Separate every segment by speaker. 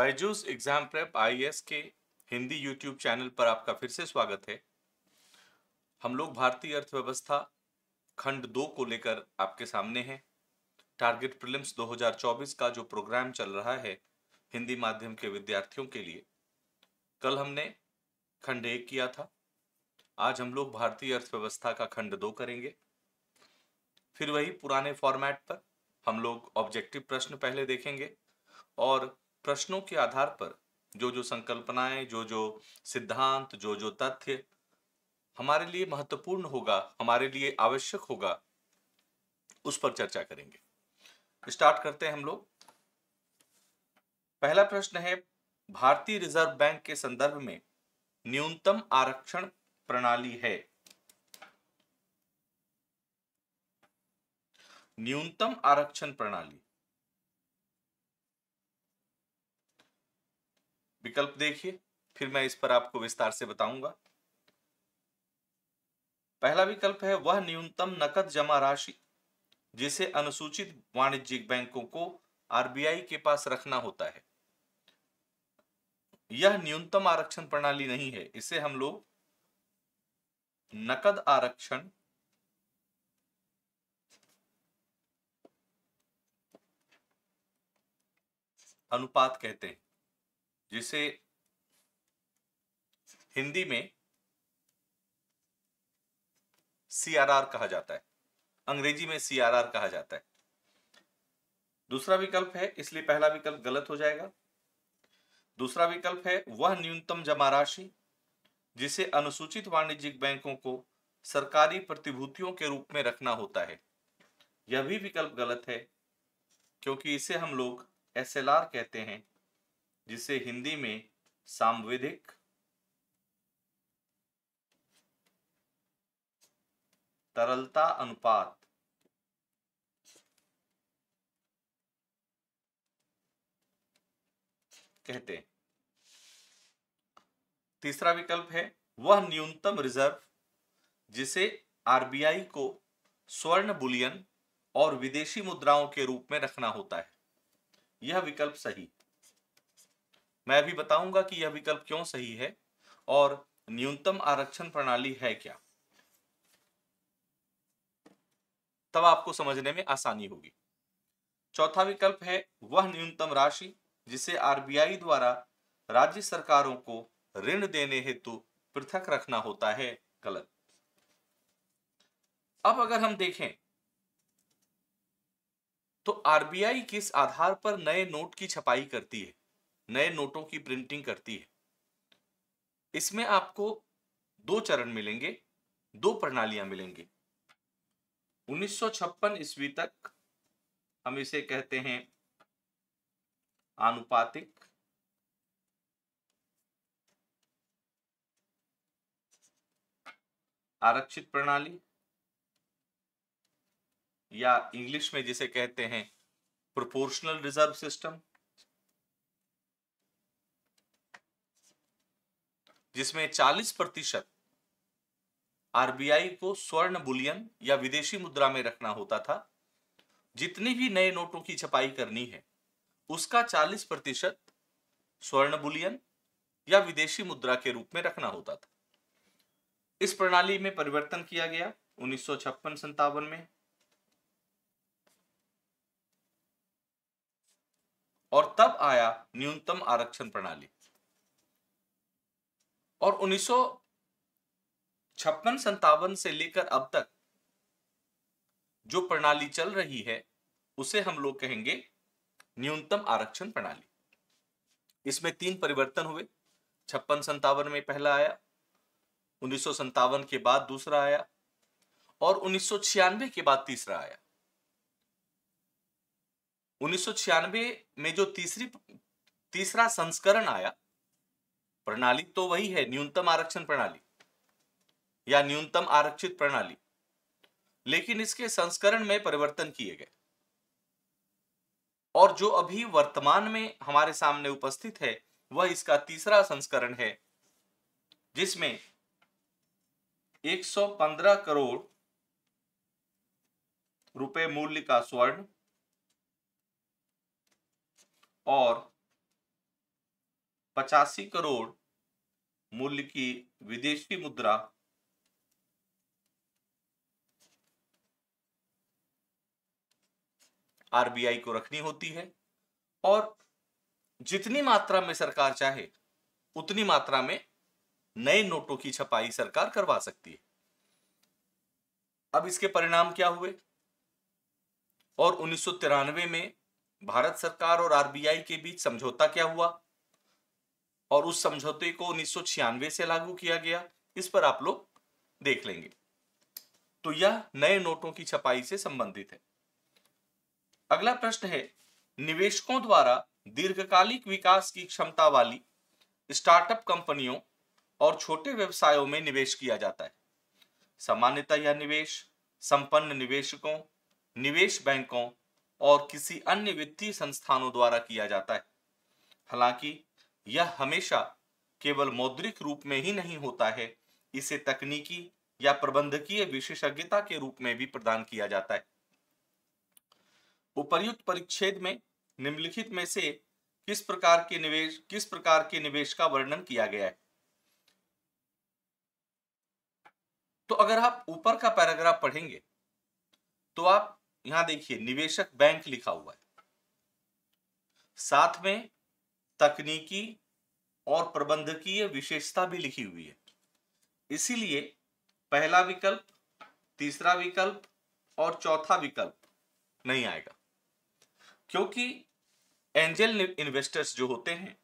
Speaker 1: Byju's exam prep IAS के Hindi YouTube channel पर आपका फिर से स्वागत है हम लोग भारतीय अर्थव्यवस्था खंड दो को लेकर आपके सामने हैं टारगेट प्रिलिम्स 2024 का जो प्रोग्राम चल रहा है हिंदी माध्यम के विद्यार्थियों के लिए कल हमने खंड एक किया था आज हम लोग भारतीय अर्थव्यवस्था का खंड दो करेंगे फिर वही पुराने फॉर्मेट पर हम लोग ऑब्जेक्टिव प्रश्न पहले देखेंगे और प्रश्नों के आधार पर जो जो संकल्पनाएं जो जो सिद्धांत जो जो तथ्य हमारे लिए महत्वपूर्ण होगा हमारे लिए आवश्यक होगा उस पर चर्चा करेंगे स्टार्ट करते हैं हम लोग पहला प्रश्न है भारतीय रिजर्व बैंक के संदर्भ में न्यूनतम आरक्षण प्रणाली है न्यूनतम आरक्षण प्रणाली विकल्प देखिए फिर मैं इस पर आपको विस्तार से बताऊंगा पहला विकल्प है वह न्यूनतम नकद जमा राशि जिसे अनुसूचित वाणिज्यिक बैंकों को आरबीआई के पास रखना होता है यह न्यूनतम आरक्षण प्रणाली नहीं है इसे हम लोग नकद आरक्षण अनुपात कहते हैं जिसे हिंदी में सीआरआर कहा जाता है अंग्रेजी में सीआरआर कहा जाता है दूसरा विकल्प है इसलिए पहला विकल्प गलत हो जाएगा दूसरा विकल्प है वह न्यूनतम जमा राशि जिसे अनुसूचित वाणिज्यिक बैंकों को सरकारी प्रतिभूतियों के रूप में रखना होता है यह भी विकल्प गलत है क्योंकि इसे हम लोग एस कहते हैं जिसे हिंदी में सांविधिक तरलता अनुपात कहते हैं तीसरा विकल्प है वह न्यूनतम रिजर्व जिसे आरबीआई को स्वर्ण बुलियन और विदेशी मुद्राओं के रूप में रखना होता है यह विकल्प सही मैं अभी बताऊंगा कि यह विकल्प क्यों सही है और न्यूनतम आरक्षण प्रणाली है क्या तब आपको समझने में आसानी होगी चौथा विकल्प है वह न्यूनतम राशि जिसे आरबीआई द्वारा राज्य सरकारों को ऋण देने हेतु पृथक रखना होता है गलत अब अगर हम देखें तो आरबीआई किस आधार पर नए नोट की छपाई करती है नए नोटों की प्रिंटिंग करती है इसमें आपको दो चरण मिलेंगे दो प्रणालियां मिलेंगी 1956 ईस्वी तक हम इसे कहते हैं आनुपातिक आरक्षित प्रणाली या इंग्लिश में जिसे कहते हैं प्रोपोर्शनल रिजर्व सिस्टम जिसमें 40 प्रतिशत आरबीआई को स्वर्ण बुलियन या विदेशी मुद्रा में रखना होता था जितनी भी नए नोटों की छपाई करनी है उसका 40 प्रतिशत स्वर्ण बुलियन या विदेशी मुद्रा के रूप में रखना होता था इस प्रणाली में परिवर्तन किया गया उन्नीस सौ में और तब आया न्यूनतम आरक्षण प्रणाली और उन्नीस सौ छप्पन संतावन से लेकर अब तक जो प्रणाली चल रही है उसे हम लोग कहेंगे न्यूनतम आरक्षण प्रणाली इसमें तीन परिवर्तन हुए छप्पन संतावन में पहला आया उन्नीस के बाद दूसरा आया और उन्नीस के बाद तीसरा आया उन्नीस में जो तीसरी तीसरा संस्करण आया प्रणाली तो वही है न्यूनतम आरक्षण प्रणाली या न्यूनतम आरक्षित प्रणाली लेकिन इसके संस्करण में परिवर्तन किए गए और जो अभी वर्तमान में हमारे सामने उपस्थित है वह इसका तीसरा संस्करण है जिसमें 115 करोड़ रुपए मूल्य का स्वर्ण और पचासी करोड़ मूल्य की विदेशी मुद्रा आरबीआई को रखनी होती है और जितनी मात्रा में सरकार चाहे उतनी मात्रा में नए नोटों की छपाई सरकार करवा सकती है अब इसके परिणाम क्या हुए और उन्नीस में भारत सरकार और आरबीआई के बीच समझौता क्या हुआ और उस समझौते को उन्नीस से लागू किया गया इस पर आप लोग देख लेंगे तो यह नए नोटों की छपाई से संबंधित है अगला प्रश्न है निवेशकों द्वारा दीर्घकालिक विकास की क्षमता वाली स्टार्टअप कंपनियों और छोटे व्यवसायों में निवेश किया जाता है सामान्यतः यह निवेश संपन्न निवेशकों निवेश बैंकों और किसी अन्य वित्तीय संस्थानों द्वारा किया जाता है हालांकि यह हमेशा केवल मौद्रिक रूप में ही नहीं होता है इसे तकनीकी या प्रबंधकीय विशेषज्ञता के रूप में भी प्रदान किया जाता है उपर्युक्त परिच्छेद में निम्नलिखित में से किस प्रकार के निवेश किस प्रकार के निवेश का वर्णन किया गया है तो अगर आप ऊपर का पैराग्राफ पढ़ेंगे तो आप यहां देखिए निवेशक बैंक लिखा हुआ है साथ में तकनीकी और प्रबंधकीय विशेषता भी लिखी हुई है इसीलिए पहला विकल्प तीसरा विकल्प और चौथा विकल्प नहीं आएगा क्योंकि एंजल इन्वेस्टर्स जो होते हैं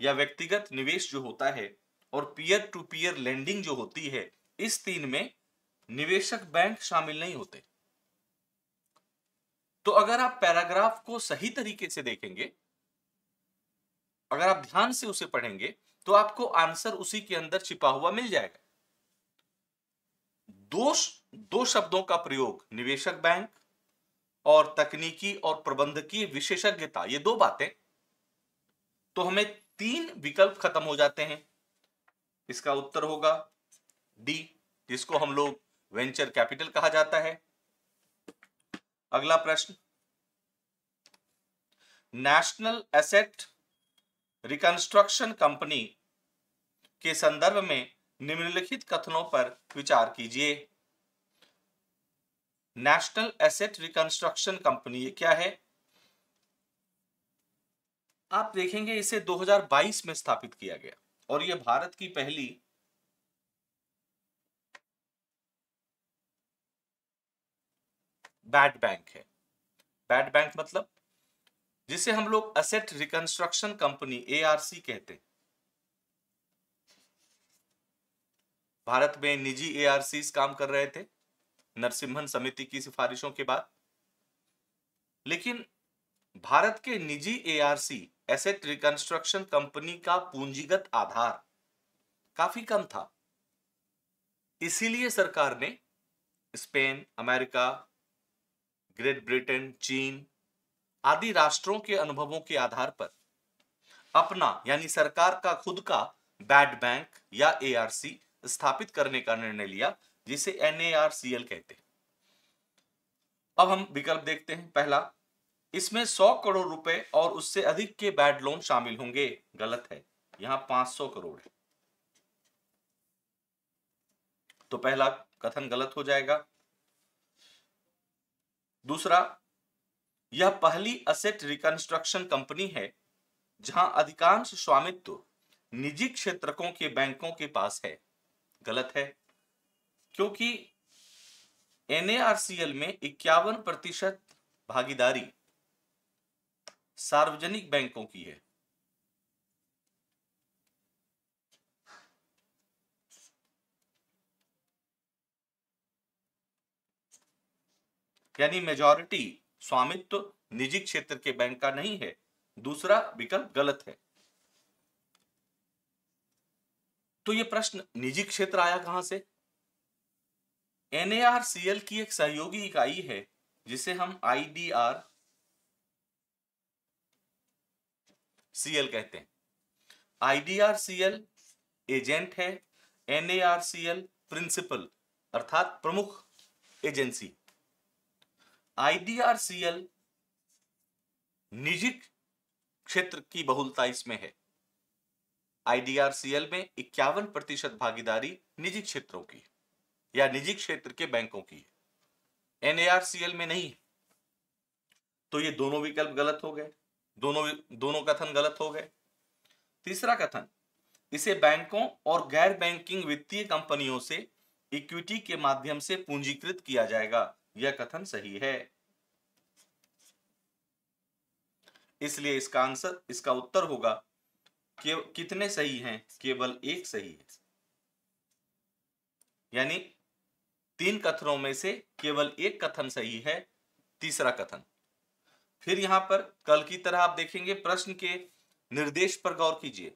Speaker 1: या व्यक्तिगत निवेश जो होता है और पीयर टू पीयर लेंडिंग जो होती है इस तीन में निवेशक बैंक शामिल नहीं होते तो अगर आप पैराग्राफ को सही तरीके से देखेंगे अगर आप ध्यान से उसे पढ़ेंगे तो आपको आंसर उसी के अंदर छिपा हुआ मिल जाएगा दोष दो शब्दों का प्रयोग निवेशक बैंक और तकनीकी और प्रबंधकीय विशेषज्ञता ये दो बातें तो हमें तीन विकल्प खत्म हो जाते हैं इसका उत्तर होगा डी जिसको हम लोग वेंचर कैपिटल कहा जाता है अगला प्रश्न नेशनल एसेट रिकंस्ट्रक्शन कंपनी के संदर्भ में निम्नलिखित कथनों पर विचार कीजिए नेशनल एसेट रिकंस्ट्रक्शन कंपनी ये क्या है आप देखेंगे इसे 2022 में स्थापित किया गया और यह भारत की पहली बैड बैंक है बैड बैंक मतलब जिसे हम लोग असेट रिकंस्ट्रक्शन कंपनी एआरसी कहते हैं भारत में निजी एआरसी काम कर रहे थे नरसिम्हन समिति की सिफारिशों के बाद लेकिन भारत के निजी एआरसी एसेट रिकंस्ट्रक्शन कंपनी का पूंजीगत आधार काफी कम था इसीलिए सरकार ने स्पेन अमेरिका ग्रेट ब्रिटेन चीन आदि राष्ट्रों के अनुभवों के आधार पर अपना यानी सरकार का खुद का बैड बैंक या एआरसी स्थापित करने का निर्णय लिया जिसे एनएआरसीएल कहते हैं अब हम विकल्प देखते हैं पहला इसमें 100 करोड़ रुपए और उससे अधिक के बैड लोन शामिल होंगे गलत है यहां 500 करोड़ है तो पहला कथन गलत हो जाएगा दूसरा यह पहली असेट रिकंस्ट्रक्शन कंपनी है जहां अधिकांश स्वामित्व निजी क्षेत्रकों के बैंकों के पास है गलत है क्योंकि एनएआरसीएल में इक्यावन प्रतिशत भागीदारी सार्वजनिक बैंकों की है यानी मेजॉरिटी स्वामित्व निजी क्षेत्र के बैंक का नहीं है दूसरा विकल्प गलत है तो ये प्रश्न निजी क्षेत्र आया कहां से एनएआरसीएल की एक सहयोगी इकाई है जिसे हम आईडीआर सीएल कहते हैं आईडीआरसीएल एजेंट है एनएआरसीएल प्रिंसिपल अर्थात प्रमुख एजेंसी आईडीआरसीएल निजी क्षेत्र की बहुलता इसमें है आईडीआरसीएल में इक्यावन प्रतिशत भागीदारी निजी क्षेत्रों की या निजी क्षेत्र के बैंकों की एनएआरसीएल में नहीं तो ये दोनों विकल्प गलत हो गए दोनों दोनों कथन गलत हो गए तीसरा कथन इसे बैंकों और गैर बैंकिंग वित्तीय कंपनियों से इक्विटी के माध्यम से पूंजीकृत किया जाएगा यह कथन सही है इसलिए इसका आंसर इसका उत्तर होगा कि कितने सही हैं केवल एक सही है यानी तीन कथनों में से केवल एक कथन सही है तीसरा कथन फिर यहां पर कल की तरह आप देखेंगे प्रश्न के निर्देश पर गौर कीजिए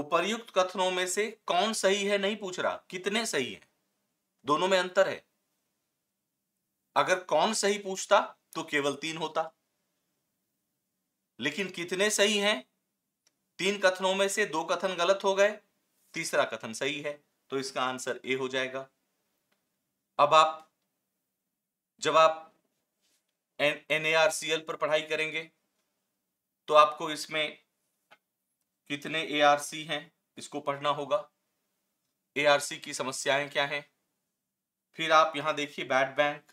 Speaker 1: उपर्युक्त कथनों में से कौन सही है नहीं पूछ रहा कितने सही है दोनों में अंतर है अगर कौन सही पूछता तो केवल तीन होता लेकिन कितने सही हैं तीन कथनों में से दो कथन गलत हो गए तीसरा कथन सही है तो इसका आंसर ए हो जाएगा अब आप जब आप N A R C L पर पढ़ाई करेंगे तो आपको इसमें कितने ए आर सी हैं इसको पढ़ना होगा ए आर सी की समस्याएं क्या हैं फिर आप यहां देखिए बैड बैंक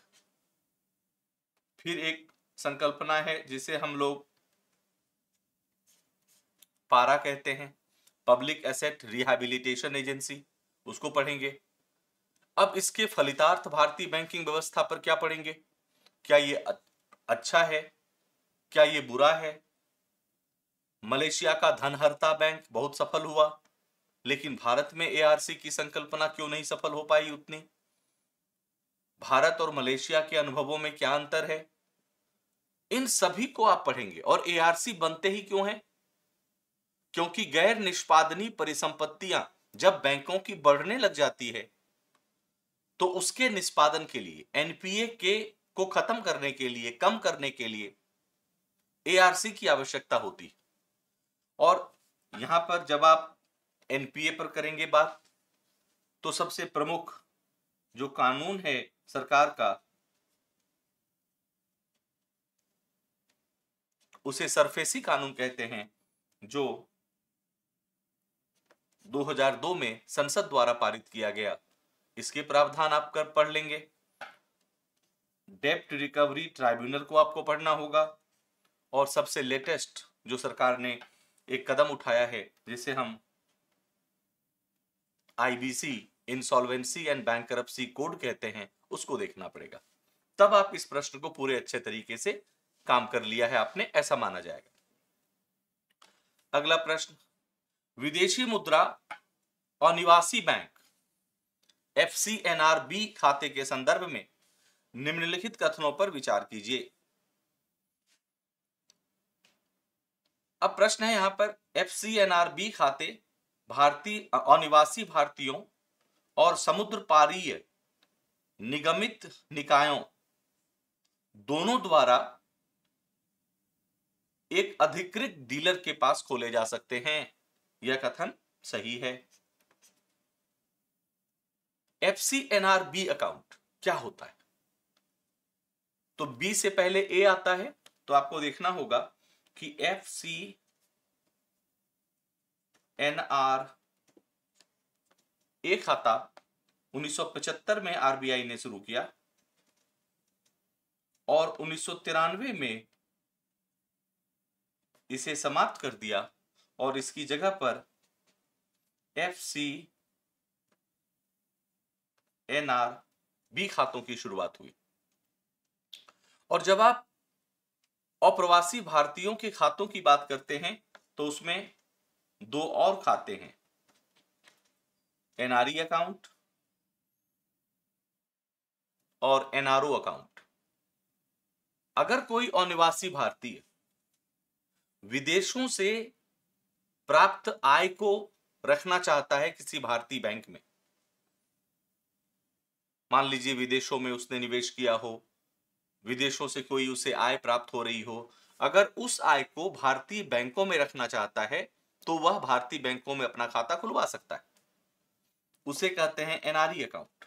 Speaker 1: फिर एक संकल्पना है जिसे हम लोग पारा कहते हैं पब्लिक एसेट रिहैबिलिटेशन एजेंसी उसको पढ़ेंगे अब इसके फलितार्थ भारतीय बैंकिंग व्यवस्था पर क्या पढ़ेंगे क्या ये अच्छा है क्या ये बुरा है मलेशिया का धनहरता बैंक बहुत सफल हुआ लेकिन भारत में एआरसी की संकल्पना क्यों नहीं सफल हो पाई उतनी भारत और मलेशिया के अनुभवों में क्या अंतर है इन सभी को आप पढ़ेंगे और एआरसी बनते ही क्यों है क्योंकि गैर निष्पादनी परिसंपत्तियां जब बैंकों की बढ़ने लग जाती है तो उसके निष्पादन के लिए एनपीए के को खत्म करने के लिए कम करने के लिए एआरसी की आवश्यकता होती और यहां पर जब आप एनपीए पर करेंगे बात तो सबसे प्रमुख जो कानून है सरकार का उसे सरफेसी कानून कहते हैं जो 2002 में संसद द्वारा पारित किया गया इसके प्रावधान आप कर पढ़ लेंगे डेप्ट रिकवरी ट्राइब्यूनल को आपको पढ़ना होगा और सबसे लेटेस्ट जो सरकार ने एक कदम उठाया है जिसे हम IBC insolvency and bank code कहते हैं उसको देखना पड़ेगा तब आप इस प्रश्न को पूरे अच्छे तरीके से काम कर लिया है आपने ऐसा माना जाएगा अगला प्रश्न विदेशी मुद्रा और निवासी बैंक एफ सी खाते के संदर्भ में निम्नलिखित कथनों पर विचार कीजिए अब प्रश्न है यहां पर एफ खाते भारतीय अनिवासी भारतीयों और समुद्र पारीय निगमित निकायों दोनों द्वारा एक अधिकृत डीलर के पास खोले जा सकते हैं यह कथन सही है F C N R B account क्या होता है तो बी से पहले ए आता है तो आपको देखना होगा कि F C N R A खाता 1975 में आरबीआई ने शुरू किया और उन्नीस में इसे समाप्त कर दिया और इसकी जगह पर F C N R B खातों की शुरुआत हुई और जब आप अप्रवासी भारतीयों के खातों की बात करते हैं तो उसमें दो और खाते हैं एनआरई अकाउंट और एनआरओ अकाउंट अगर कोई अनिवासी भारतीय विदेशों से प्राप्त आय को रखना चाहता है किसी भारतीय बैंक में मान लीजिए विदेशों में उसने निवेश किया हो विदेशों से कोई उसे आय प्राप्त हो रही हो अगर उस आय को भारतीय बैंकों में रखना चाहता है तो वह भारतीय बैंकों में अपना खाता खुलवा सकता है उसे कहते हैं NRE account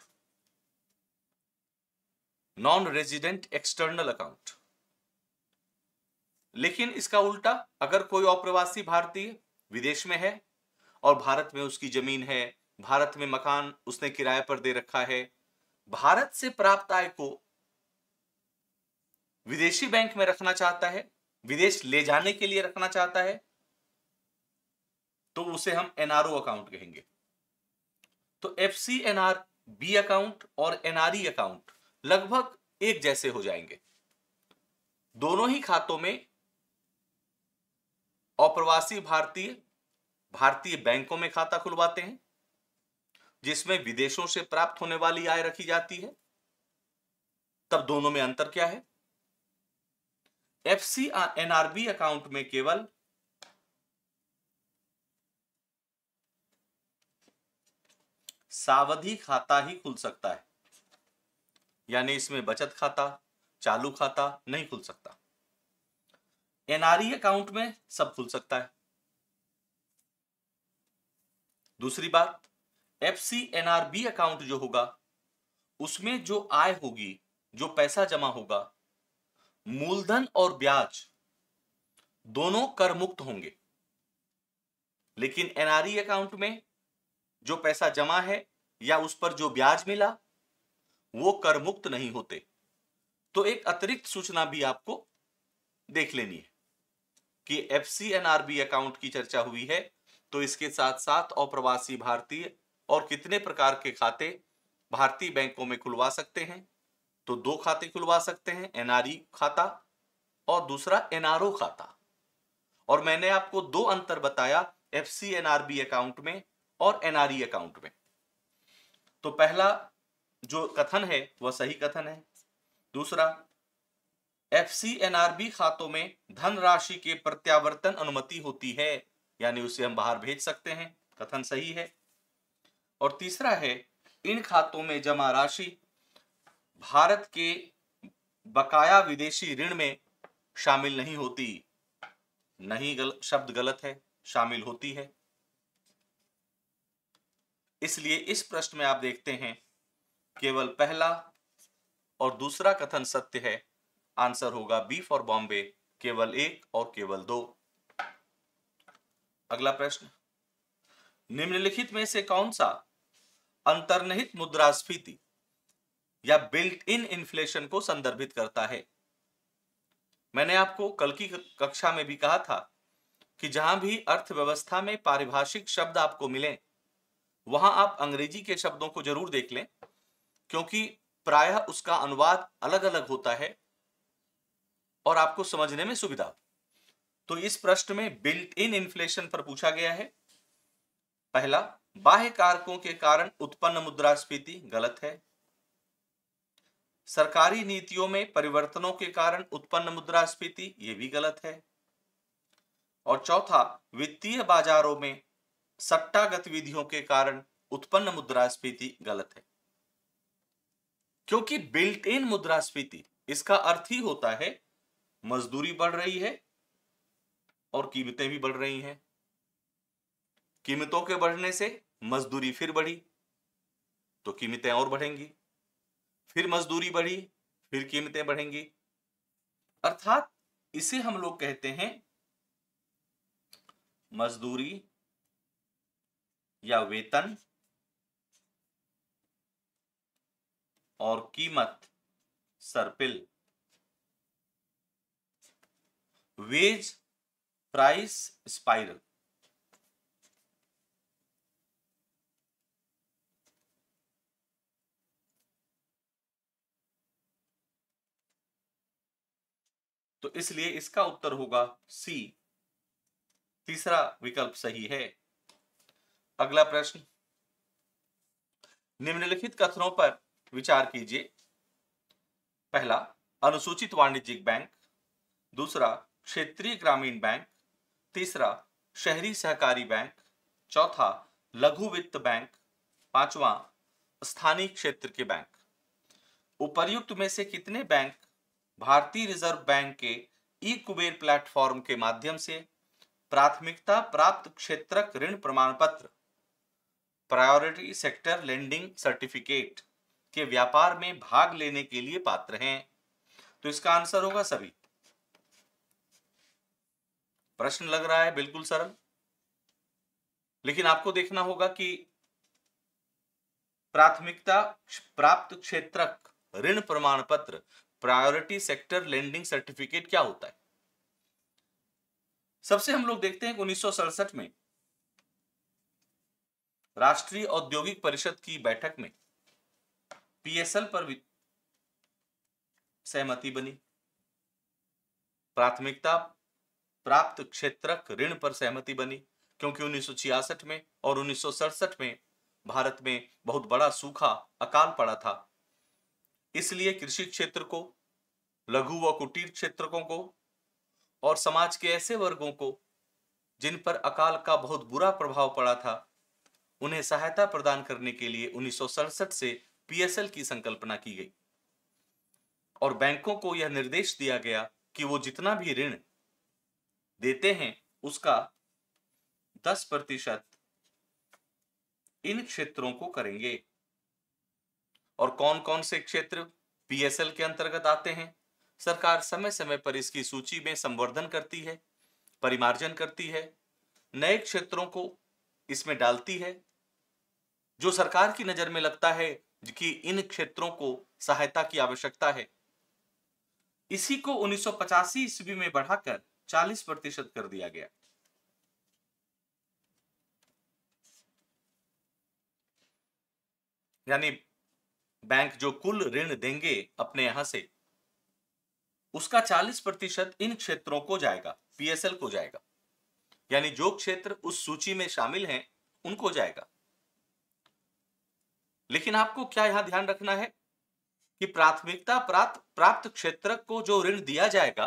Speaker 1: non resident external account लेकिन इसका उल्टा अगर कोई अप्रवासी भारतीय विदेश में है और भारत में उसकी जमीन है भारत में मकान उसने किराए पर दे रखा है भारत से प्राप्त आय को विदेशी बैंक में रखना चाहता है विदेश ले जाने के लिए रखना चाहता है तो उसे हम एनआरओ अकाउंट कहेंगे तो F C NR B account और एनआरई अकाउंट लगभग एक जैसे हो जाएंगे दोनों ही खातों में अप्रवासी भारतीय भारतीय बैंकों में खाता खुलवाते हैं जिसमें विदेशों से प्राप्त होने वाली आय रखी जाती है तब दोनों में अंतर क्या है एफ सी एनआरबी अकाउंट में केवल सावधि खाता ही खुल सकता है यानी इसमें बचत खाता चालू खाता नहीं खुल सकता एनआरई अकाउंट में सब खुल सकता है दूसरी बात एफ सी एनआरबी अकाउंट जो होगा उसमें जो आय होगी जो पैसा जमा होगा मूलधन और ब्याज दोनों कर मुक्त होंगे लेकिन एनआरई अकाउंट में जो पैसा जमा है या उस पर जो ब्याज मिला वो कर मुक्त नहीं होते तो एक अतिरिक्त सूचना भी आपको देख लेनी है कि F C N R B account की चर्चा हुई है तो इसके साथ साथ अप्रवासी भारतीय और कितने प्रकार के खाते भारतीय बैंकों में खुलवा सकते हैं तो दो खाते खुलवा सकते हैं एनआरई e खाता और दूसरा एनआरओ खाता और मैंने आपको दो अंतर बताया एफ सी एनआरबी अकाउंट में और एनआरई अकाउंट e में तो पहला जो कथन है वह सही कथन है दूसरा एफ सी बी खातों में धन राशि के प्रत्यावर्तन अनुमति होती है यानी उसे हम बाहर भेज सकते हैं कथन सही है और तीसरा है इन खातों में जमा राशि भारत के बकाया विदेशी ऋण में शामिल नहीं होती नहीं गल, शब्द गलत है शामिल होती है इसलिए इस प्रश्न में आप देखते हैं केवल पहला और दूसरा कथन सत्य है आंसर होगा बी फॉर बॉम्बे केवल एक और केवल दो अगला प्रश्न निम्नलिखित में से कौन सा अंतर्निहित मुद्रास्फीति या बिल्ट इन इन्फ्लेशन को संदर्भित करता है मैंने आपको कल की कक्षा में भी कहा था कि जहां भी अर्थव्यवस्था में पारिभाषिक शब्द आपको मिले वहां आप अंग्रेजी के शब्दों को जरूर देख लें क्योंकि प्रायः उसका अनुवाद अलग अलग होता है और आपको समझने में सुविधा तो इस प्रश्न में बिल्ट इन इन्फ्लेशन पर पूछा गया है पहला बाह्य कारकों के कारण उत्पन्न मुद्रास्फीति गलत है सरकारी नीतियों में परिवर्तनों के कारण उत्पन्न मुद्रास्फीति ये भी गलत है और चौथा वित्तीय बाजारों में सट्टा गतिविधियों के कारण उत्पन्न मुद्रास्फीति गलत है क्योंकि बिल्ट इन मुद्रास्फीति इसका अर्थ ही होता है मजदूरी बढ़ रही है और कीमतें भी बढ़ रही हैं कीमतों के बढ़ने से मजदूरी फिर बढ़ी तो कीमतें और बढ़ेंगी फिर मजदूरी बढ़ी फिर कीमतें बढ़ेंगी अर्थात इसे हम लोग कहते हैं मजदूरी या वेतन और कीमत सर्पिल वेज प्राइस स्पाइरल तो इसलिए इसका उत्तर होगा सी तीसरा विकल्प सही है अगला प्रश्न निम्नलिखित कथनों पर विचार कीजिए पहला अनुसूचित वाणिज्यिक बैंक दूसरा क्षेत्रीय ग्रामीण बैंक तीसरा शहरी सहकारी बैंक चौथा लघु वित्त बैंक पांचवा स्थानीय क्षेत्र के बैंक उपर्युक्त में से कितने बैंक भारतीय रिजर्व बैंक के ई कुबेर प्लेटफॉर्म के माध्यम से प्राथमिकता प्राप्त क्षेत्रक ऋण प्रमाण पत्र प्रायोरिटी सेक्टर लेंडिंग सर्टिफिकेट के व्यापार में भाग लेने के लिए पात्र हैं तो इसका आंसर होगा सभी प्रश्न लग रहा है बिल्कुल सरल लेकिन आपको देखना होगा कि प्राथमिकता प्राप्त क्षेत्रक ऋण प्रमाण पत्र प्रायोरिटी सेक्टर लेंडिंग सर्टिफिकेट क्या होता है सबसे हम लोग देखते हैं उन्नीस में राष्ट्रीय औद्योगिक परिषद की बैठक में पीएसएल पर सहमति बनी प्राथमिकता प्राप्त क्षेत्रक ऋण पर सहमति बनी क्योंकि उन्नीस में और उन्नीस में भारत में बहुत बड़ा सूखा अकाल पड़ा था इसलिए कृषि क्षेत्र को लघु व कुटीर क्षेत्रों को और समाज के ऐसे वर्गों को जिन पर अकाल का बहुत बुरा प्रभाव पड़ा था उन्हें सहायता प्रदान करने के लिए उन्नीस से पीएसएल की संकल्पना की गई और बैंकों को यह निर्देश दिया गया कि वो जितना भी ऋण देते हैं उसका दस प्रतिशत इन क्षेत्रों को करेंगे और कौन कौन से क्षेत्र पीएसएल के अंतर्गत आते हैं सरकार समय समय पर इसकी सूची में संवर्धन करती है परिमार्जन करती है नए क्षेत्रों को इसमें डालती है जो सरकार की नजर में लगता है कि इन क्षेत्रों को सहायता की आवश्यकता है इसी को उन्नीस ईस्वी में बढ़ाकर 40 प्रतिशत कर दिया गया यानी बैंक जो कुल ऋण देंगे अपने यहां से उसका 40 प्रतिशत इन क्षेत्रों को जाएगा पीएसएल को जाएगा यानी जो क्षेत्र उस सूची में शामिल हैं उनको जाएगा लेकिन आपको क्या यहां ध्यान रखना है कि प्राथमिकता प्राप्त प्राप्त क्षेत्र को जो ऋण दिया जाएगा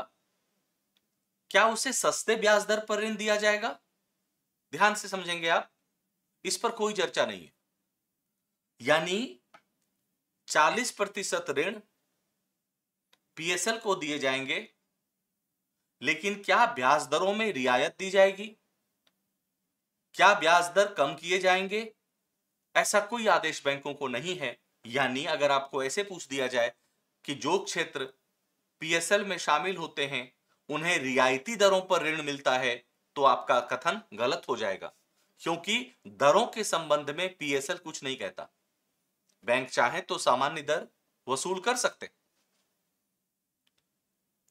Speaker 1: क्या उसे सस्ते ब्याज दर पर ऋण दिया जाएगा ध्यान से समझेंगे आप इस पर कोई चर्चा नहीं है यानी 40 प्रतिशत ऋण पीएसएल को दिए जाएंगे लेकिन क्या ब्याज दरों में रियायत दी जाएगी क्या ब्याज दर कम किए जाएंगे ऐसा कोई आदेश बैंकों को नहीं है यानी अगर आपको ऐसे पूछ दिया जाए कि जो क्षेत्र पीएसएल में शामिल होते हैं उन्हें रियायती दरों पर ऋण मिलता है तो आपका कथन गलत हो जाएगा क्योंकि दरों के संबंध में पीएसएल कुछ नहीं कहता बैंक चाहे तो सामान्य दर वसूल कर सकते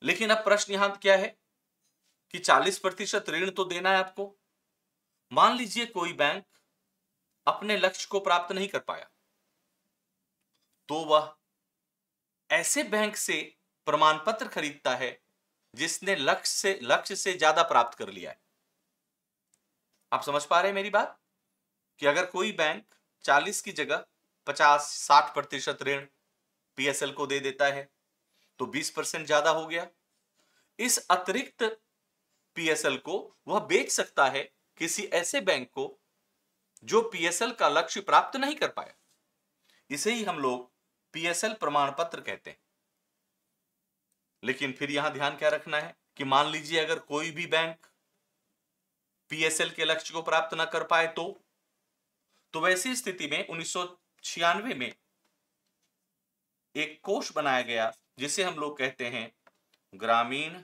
Speaker 1: लेकिन अब प्रश्न यहां क्या है कि 40 प्रतिशत ऋण तो देना है आपको मान लीजिए कोई बैंक अपने लक्ष्य को प्राप्त नहीं कर पाया तो वह ऐसे बैंक से प्रमाण पत्र खरीदता है जिसने लक्ष्य से लक्ष्य से ज्यादा प्राप्त कर लिया है आप समझ पा रहे हैं मेरी बात कि अगर कोई बैंक 40 की जगह 50 60 प्रतिशत ऋण पीएसएल को दे देता है तो 20 परसेंट ज्यादा हो गया इस अतिरिक्त पीएसएल को वह बेच सकता है किसी ऐसे बैंक को जो पीएसएल का लक्ष्य प्राप्त नहीं कर पाया इसे ही हम लोग पीएसएल प्रमाण पत्र कहते हैं लेकिन फिर यहां ध्यान क्या रखना है कि मान लीजिए अगर कोई भी बैंक पीएसएल के लक्ष्य को प्राप्त ना कर पाए तो तो वैसी स्थिति में उन्नीस में एक कोष बनाया गया जिसे हम लोग कहते हैं ग्रामीण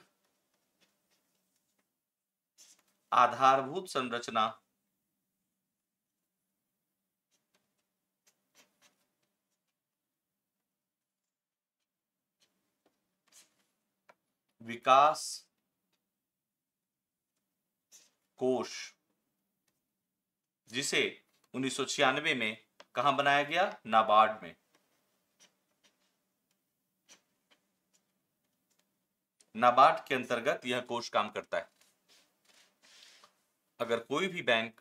Speaker 1: आधारभूत संरचना विकास कोष जिसे उन्नीस में कहा बनाया गया नाबार्ड में नाबार्ड के अंतर्गत यह कोष काम करता है अगर कोई भी बैंक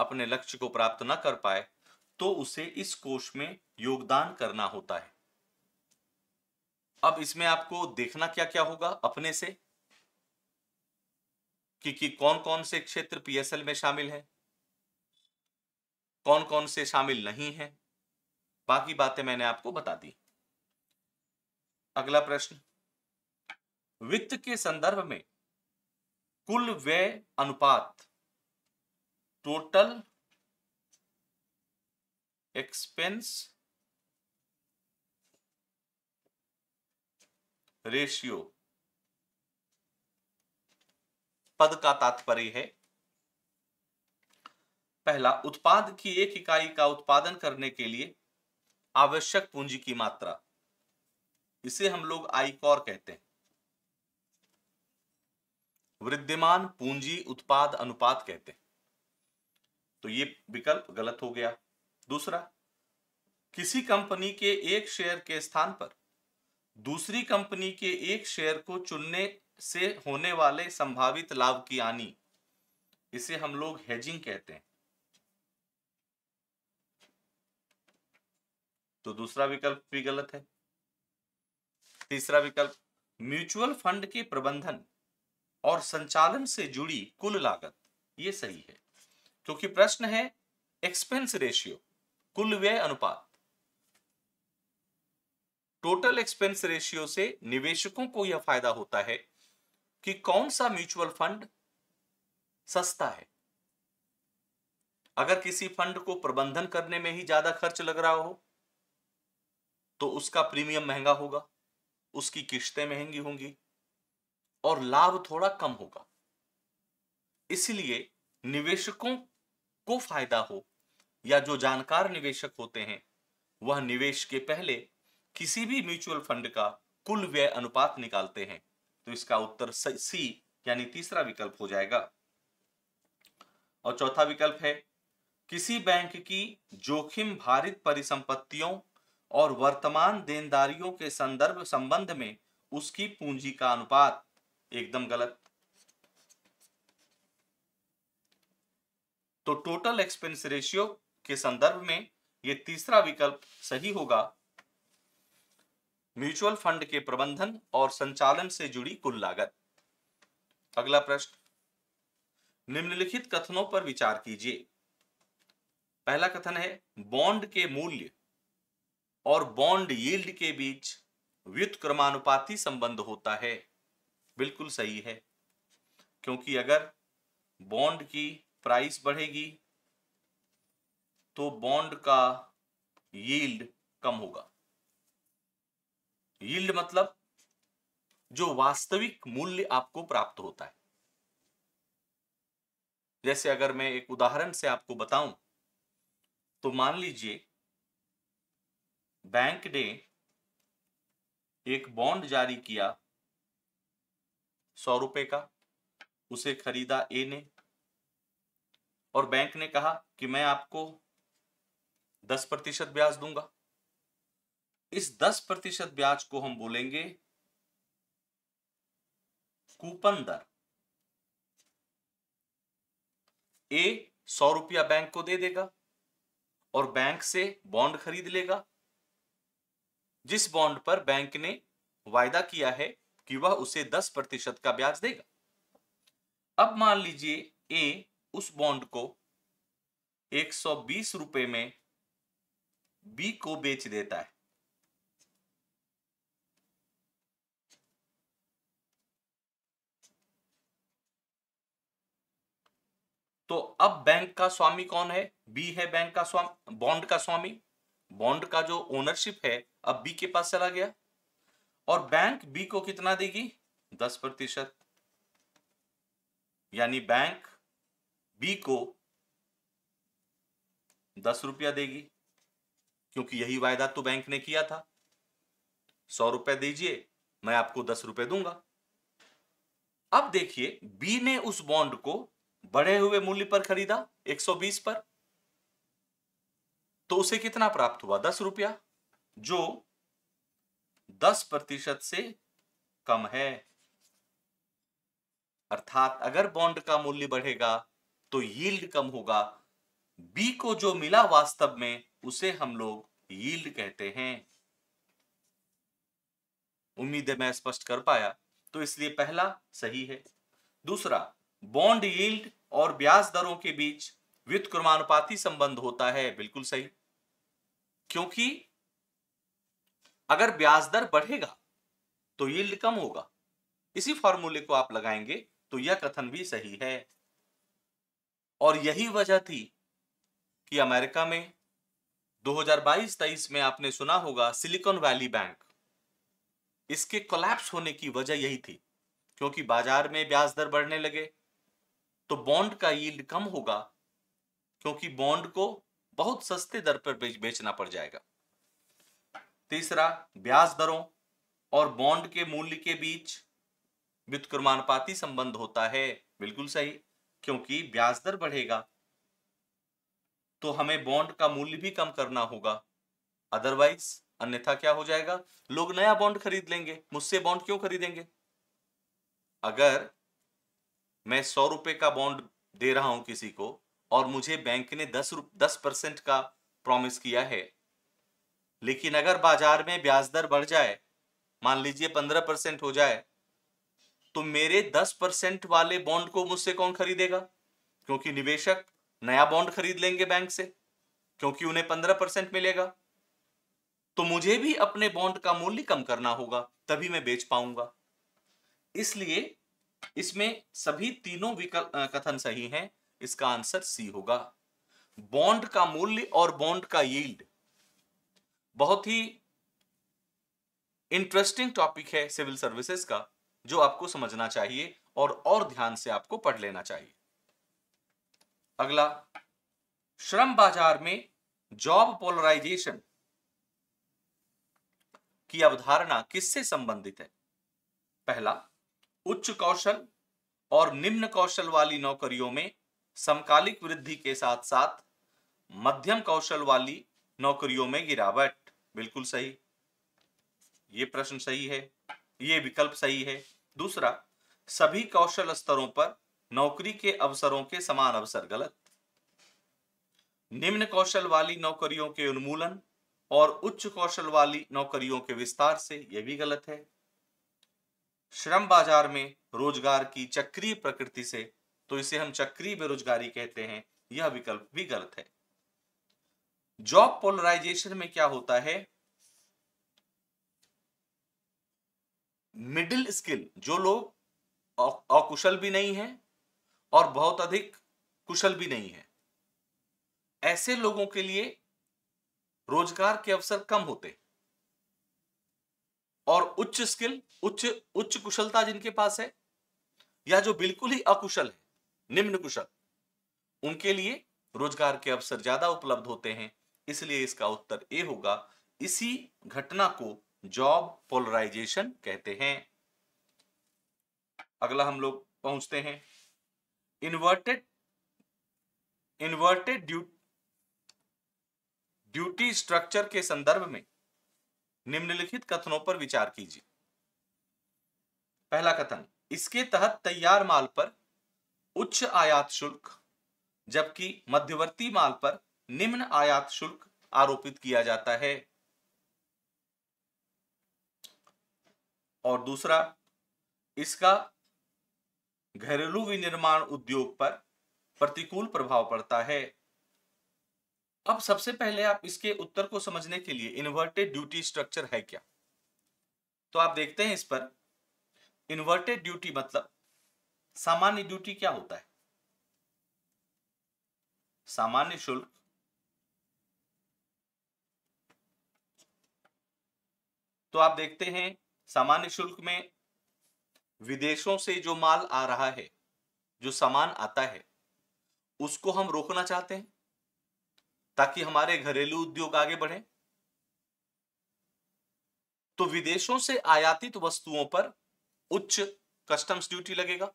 Speaker 1: अपने लक्ष्य को प्राप्त न कर पाए तो उसे इस कोष में योगदान करना होता है अब इसमें आपको देखना क्या क्या होगा अपने से कि, कि कौन कौन से क्षेत्र पीएसएल में शामिल है कौन कौन से शामिल नहीं है बाकी बातें मैंने आपको बता दी अगला प्रश्न वित्त के संदर्भ में कुल व्यय अनुपात टोटल एक्सपेंस रेशियो पद का तात्पर्य है पहला उत्पाद की एक इकाई का उत्पादन करने के लिए आवश्यक पूंजी की मात्रा इसे हम लोग आईकॉर कहते हैं वृद्धिमान पूंजी उत्पाद अनुपात कहते हैं तो ये विकल्प गलत हो गया दूसरा किसी कंपनी के एक शेयर के स्थान पर दूसरी कंपनी के एक शेयर को चुनने से होने वाले संभावित लाभ की आनी इसे हम लोग हेजिंग कहते हैं तो दूसरा विकल्प भी गलत है तीसरा विकल्प म्यूचुअल फंड के प्रबंधन और संचालन से जुड़ी कुल लागत ये सही है क्योंकि प्रश्न है एक्सपेंस रेशियो कुल व्यय अनुपात टोटल एक्सपेंस रेशियो से निवेशकों को यह फायदा होता है कि कौन सा म्यूचुअल फंड सस्ता है अगर किसी फंड को प्रबंधन करने में ही ज्यादा खर्च लग रहा हो तो उसका प्रीमियम महंगा होगा उसकी किश्तें महंगी होंगी और लाभ थोड़ा कम होगा इसलिए निवेशकों को फायदा हो या जो जानकार निवेशक होते हैं वह निवेश के पहले किसी भी म्यूचुअल फंड का कुल व्यय अनुपात निकालते हैं तो इसका उत्तर सी यानी तीसरा विकल्प हो जाएगा और चौथा विकल्प है किसी बैंक की जोखिम भारित परिसंपत्तियों और वर्तमान देनदारियों के संदर्भ संबंध में उसकी पूंजी का अनुपात एकदम गलत तो टोटल एक्सपेंस रेशियो के संदर्भ में यह तीसरा विकल्प सही होगा म्यूचुअल फंड के प्रबंधन और संचालन से जुड़ी कुल लागत अगला प्रश्न निम्नलिखित कथनों पर विचार कीजिए पहला कथन है बॉन्ड के मूल्य और बॉन्ड यील्ड के बीच व्युत्क्रमानुपाती संबंध होता है बिल्कुल सही है क्योंकि अगर बॉन्ड की प्राइस बढ़ेगी तो बॉन्ड का यील्ड कम होगा यील्ड मतलब जो वास्तविक मूल्य आपको प्राप्त होता है जैसे अगर मैं एक उदाहरण से आपको बताऊं तो मान लीजिए बैंक ने एक बॉन्ड जारी किया सौ रुपए का उसे खरीदा ए ने और बैंक ने कहा कि मैं आपको दस प्रतिशत ब्याज दूंगा इस दस प्रतिशत ब्याज को हम बोलेंगे कूपन दर ए सौ रुपया बैंक को दे देगा और बैंक से बॉन्ड खरीद लेगा जिस बॉन्ड पर बैंक ने वायदा किया है कि वह उसे दस प्रतिशत का ब्याज देगा अब मान लीजिए ए उस बॉन्ड को एक सौ बीस रुपए में बी को बेच देता है तो अब बैंक का स्वामी कौन है बी है बैंक का स्वामी बॉन्ड का स्वामी बॉन्ड का जो ओनरशिप है अब बी के पास चला गया और बैंक बी को कितना देगी दस प्रतिशत यानी बैंक बी को दस रुपया देगी क्योंकि यही वायदा तो बैंक ने किया था सौ रुपए दीजिए मैं आपको दस रुपए दूंगा अब देखिए बी ने उस बॉन्ड को बढ़े हुए मूल्य पर खरीदा 120 पर तो उसे कितना प्राप्त हुआ दस रुपया जो दस प्रतिशत से कम है अर्थात अगर बॉन्ड का मूल्य बढ़ेगा तो यील्ड कम होगा बी को जो मिला वास्तव में उसे हम लोग यील्ड कहते हैं उम्मीद है मैं स्पष्ट कर पाया तो इसलिए पहला सही है दूसरा बॉन्ड यील्ड और ब्याज दरों के बीच क्रमानुपाती संबंध होता है बिल्कुल सही क्योंकि अगर ब्याज दर बढ़ेगा तो यील्ड कम होगा इसी फॉर्मूले को आप लगाएंगे तो यह कथन भी सही है और यही वजह थी कि अमेरिका में 2022-23 में आपने सुना होगा सिलिकॉन वैली बैंक इसके कोलैप्स होने की वजह यही थी क्योंकि बाजार में ब्याज दर बढ़ने लगे तो बॉन्ड का यील्ड कम होगा क्योंकि बॉन्ड को बहुत सस्ते दर पर बेच, बेचना पड़ जाएगा तीसरा ब्याज दरों और बॉन्ड के मूल्य के बीच व्युत्क्रमानुपाती संबंध होता है बिल्कुल सही क्योंकि ब्याज दर बढ़ेगा तो हमें बॉन्ड का मूल्य भी कम करना होगा अदरवाइज अन्यथा क्या हो जाएगा लोग नया बॉन्ड खरीद लेंगे मुझसे बॉन्ड क्यों खरीदेंगे अगर मैं सौ रुपए का बॉन्ड दे रहा हूं किसी को और मुझे बैंक ने दस दस परसेंट का प्रॉमिस किया है लेकिन अगर बाजार में ब्याज दर बढ़ जाए मान लीजिए पंद्रह परसेंट हो जाए तो मेरे दस परसेंट वाले बॉन्ड को मुझसे कौन खरीदेगा क्योंकि निवेशक नया बॉन्ड खरीद लेंगे बैंक से क्योंकि उन्हें पंद्रह परसेंट मिलेगा तो मुझे भी अपने बॉन्ड का मूल्य कम करना होगा तभी मैं बेच पाऊंगा इसलिए इसमें सभी तीनों विकल्प कथन सही हैं इसका आंसर सी होगा बॉन्ड का मूल्य और बॉन्ड का यील्ड बहुत ही इंटरेस्टिंग टॉपिक है सिविल सर्विसेज का जो आपको समझना चाहिए और और ध्यान से आपको पढ़ लेना चाहिए अगला श्रम बाजार में जॉब पोलराइजेशन की अवधारणा किससे संबंधित है पहला उच्च कौशल और निम्न कौशल वाली नौकरियों में समकालिक वृद्धि के साथ साथ मध्यम कौशल वाली नौकरियों में गिरावट बिल्कुल सही ये प्रश्न सही है ये विकल्प सही है दूसरा सभी कौशल स्तरों पर नौकरी के अवसरों के समान अवसर गलत निम्न कौशल वाली नौकरियों के उन्मूलन और उच्च कौशल वाली नौकरियों के विस्तार से यह भी गलत है श्रम बाजार में रोजगार की चक्रीय प्रकृति से तो इसे हम चक्रीय बेरोजगारी कहते हैं यह विकल्प भी गलत है जॉब पोलराइजेशन में क्या होता है मिडिल स्किल जो लोग अकुशल भी नहीं है और बहुत अधिक कुशल भी नहीं है ऐसे लोगों के लिए रोजगार के अवसर कम होते हैं और उच्च स्किल उच्च उच्च कुशलता जिनके पास है या जो बिल्कुल ही अकुशल है निम्न कुशल उनके लिए रोजगार के अवसर ज्यादा उपलब्ध होते हैं इसलिए इसका उत्तर ए होगा इसी घटना को जॉब पोलराइजेशन कहते हैं अगला हम लोग पहुंचते हैं inverted inverted due duty structure के संदर्भ में निम्नलिखित कथनों पर विचार कीजिए पहला कथन इसके तहत तैयार माल पर उच्च आयात शुल्क जबकि मध्यवर्ती माल पर निम्न आयात शुल्क आरोपित किया जाता है और दूसरा इसका घरेलू विनिर्माण उद्योग पर प्रतिकूल प्रभाव पड़ता है अब सबसे पहले आप इसके उत्तर को समझने के लिए इन्वर्टेड ड्यूटी स्ट्रक्चर है क्या तो आप देखते हैं इस पर इन्वर्टेड ड्यूटी मतलब सामान्य ड्यूटी क्या होता है सामान्य शुल्क तो आप देखते हैं सामान्य शुल्क में विदेशों से जो माल आ रहा है जो सामान आता है उसको हम रोकना चाहते हैं ताकि हमारे घरेलू उद्योग आगे बढ़े तो विदेशों से आयातित वस्तुओं पर उच्च कस्टम्स ड्यूटी लगेगा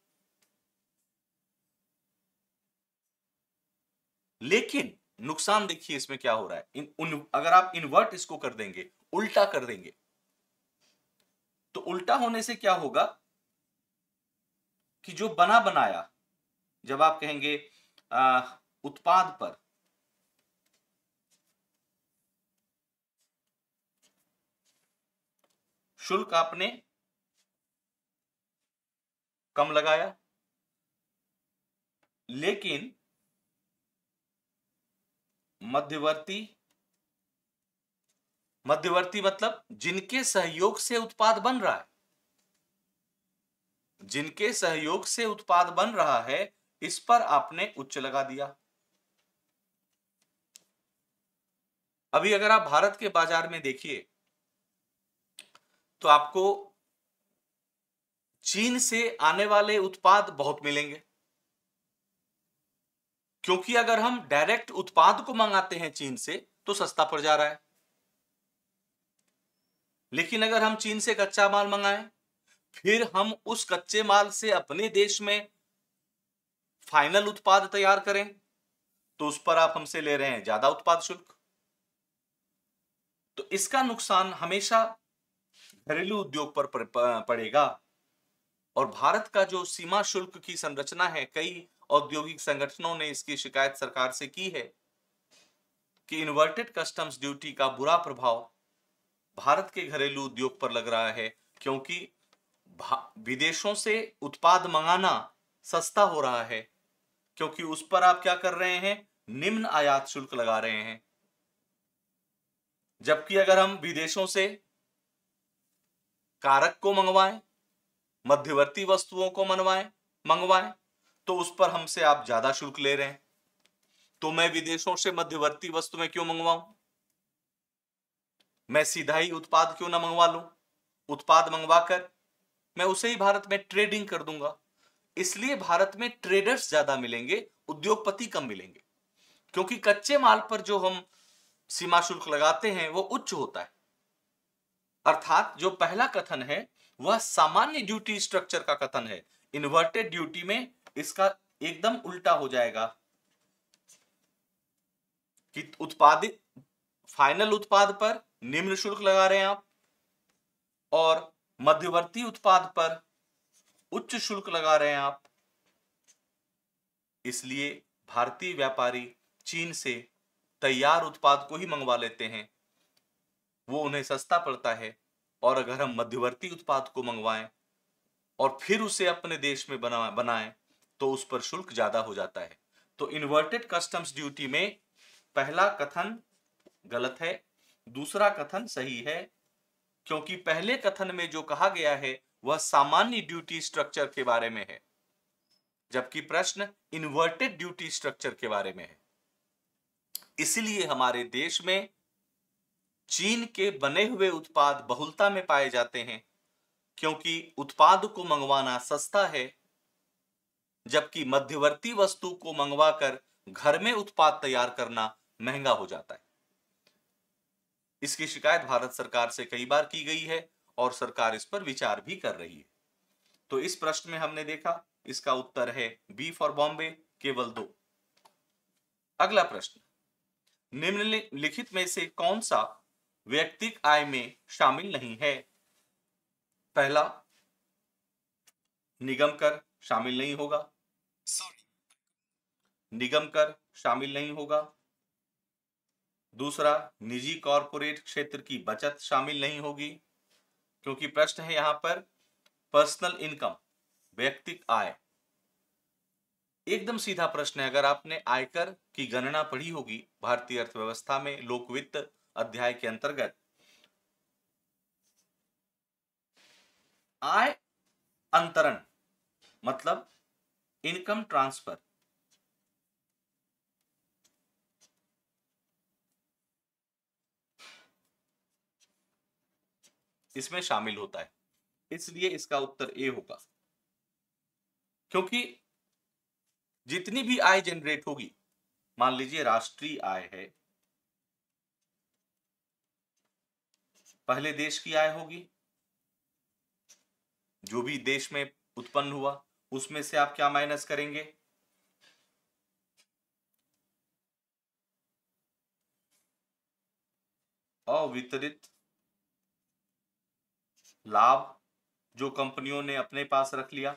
Speaker 1: लेकिन नुकसान देखिए इसमें क्या हो रहा है इन उन अगर आप इन्वर्ट इसको कर देंगे उल्टा कर देंगे तो उल्टा होने से क्या होगा कि जो बना बनाया जब आप कहेंगे आ, उत्पाद पर शुल्क आपने कम लगाया लेकिन मध्यवर्ती मध्यवर्ती मतलब जिनके सहयोग से उत्पाद बन रहा है जिनके सहयोग से उत्पाद बन रहा है इस पर आपने उच्च लगा दिया अभी अगर आप भारत के बाजार में देखिए तो आपको चीन से आने वाले उत्पाद बहुत मिलेंगे क्योंकि अगर हम डायरेक्ट उत्पाद को मंगाते हैं चीन से तो सस्ता पड़ जा रहा है लेकिन अगर हम चीन से कच्चा माल मंगाएं फिर हम उस कच्चे माल से अपने देश में फाइनल उत्पाद तैयार करें तो उस पर आप हमसे ले रहे हैं ज्यादा उत्पाद शुल्क तो इसका नुकसान हमेशा घरेलू उद्योग पर पड़ेगा और भारत का जो सीमा शुल्क की संरचना है कई औद्योगिक संगठनों ने इसकी शिकायत सरकार से की है कि इन्वर्टेड कस्टम्स ड्यूटी का बुरा प्रभाव भारत के घरेलू उद्योग पर लग रहा है क्योंकि विदेशों से उत्पाद मंगाना सस्ता हो रहा है क्योंकि उस पर आप क्या कर रहे हैं निम्न आयात शुल्क लगा रहे हैं जबकि अगर हम विदेशों से कारक को मंगवाएं मध्यवर्ती वस्तुओं को मनवाएं मंगवाएं तो उस पर हमसे आप ज्यादा शुल्क ले रहे हैं तो मैं विदेशों से मध्यवर्ती वस्तुएं क्यों मंगवाऊं मैं सीधा ही उत्पाद क्यों ना मंगवा लू उत्पाद मंगवाकर मैं उसे ही भारत में ट्रेडिंग कर दूंगा इसलिए भारत में ट्रेडर्स ज्यादा मिलेंगे उद्योगपति कम मिलेंगे क्योंकि कच्चे माल पर जो हम सीमा शुल्क लगाते हैं वो उच्च होता है अर्थात जो पहला कथन है वह सामान्य ड्यूटी स्ट्रक्चर का कथन है इन्वर्टेड ड्यूटी में इसका एकदम उल्टा हो जाएगा कि उत्पादित फाइनल उत्पाद पर निम्न शुल्क लगा रहे हैं आप और मध्यवर्ती उत्पाद पर उच्च शुल्क लगा रहे हैं आप इसलिए भारतीय व्यापारी चीन से तैयार उत्पाद को ही मंगवा लेते हैं वो उन्हें सस्ता पड़ता है और अगर हम मध्यवर्ती उत्पाद को मंगवाएं और फिर उसे अपने देश में बना बनाएं तो उस पर शुल्क ज्यादा हो जाता है तो इन्वर्टेड कस्टम्स ड्यूटी में पहला कथन गलत है दूसरा कथन सही है क्योंकि पहले कथन में जो कहा गया है वह सामान्य ड्यूटी स्ट्रक्चर के बारे में है जबकि प्रश्न इन्वर्टेड ड्यूटी स्ट्रक्चर के बारे में है इसलिए हमारे देश में चीन के बने हुए उत्पाद बहुलता में पाए जाते हैं क्योंकि उत्पाद को मंगवाना सस्ता है जबकि मध्यवर्ती वस्तु को मंगवाकर घर में उत्पाद तैयार करना महंगा हो जाता है इसकी शिकायत भारत सरकार से कई बार की गई है और सरकार इस पर विचार भी कर रही है तो इस प्रश्न में हमने देखा इसका उत्तर है बी फॉर बॉम्बे केवल दो अगला प्रश्न निम्नलिखित में से कौन सा व्यक्तिक आय में शामिल नहीं है पहला निगम कर शामिल नहीं होगा निगम कर शामिल नहीं होगा दूसरा निजी कॉरपोरेट क्षेत्र की बचत शामिल नहीं होगी क्योंकि प्रश्न है यहां पर पर्सनल इनकम व्यक्तिक आय एकदम सीधा प्रश्न है अगर आपने आयकर की गणना पढ़ी होगी भारतीय अर्थव्यवस्था में लोकवित्त अध्याय के अंतर्गत आय अंतरण मतलब इनकम ट्रांसफर इसमें शामिल होता है इसलिए इसका उत्तर ए होगा क्योंकि जितनी भी आय जनरेट होगी मान लीजिए राष्ट्रीय आय है पहले देश की आय होगी जो भी देश में उत्पन्न हुआ उसमें से आप क्या माइनस करेंगे अवितरित लाभ जो कंपनियों ने अपने पास रख लिया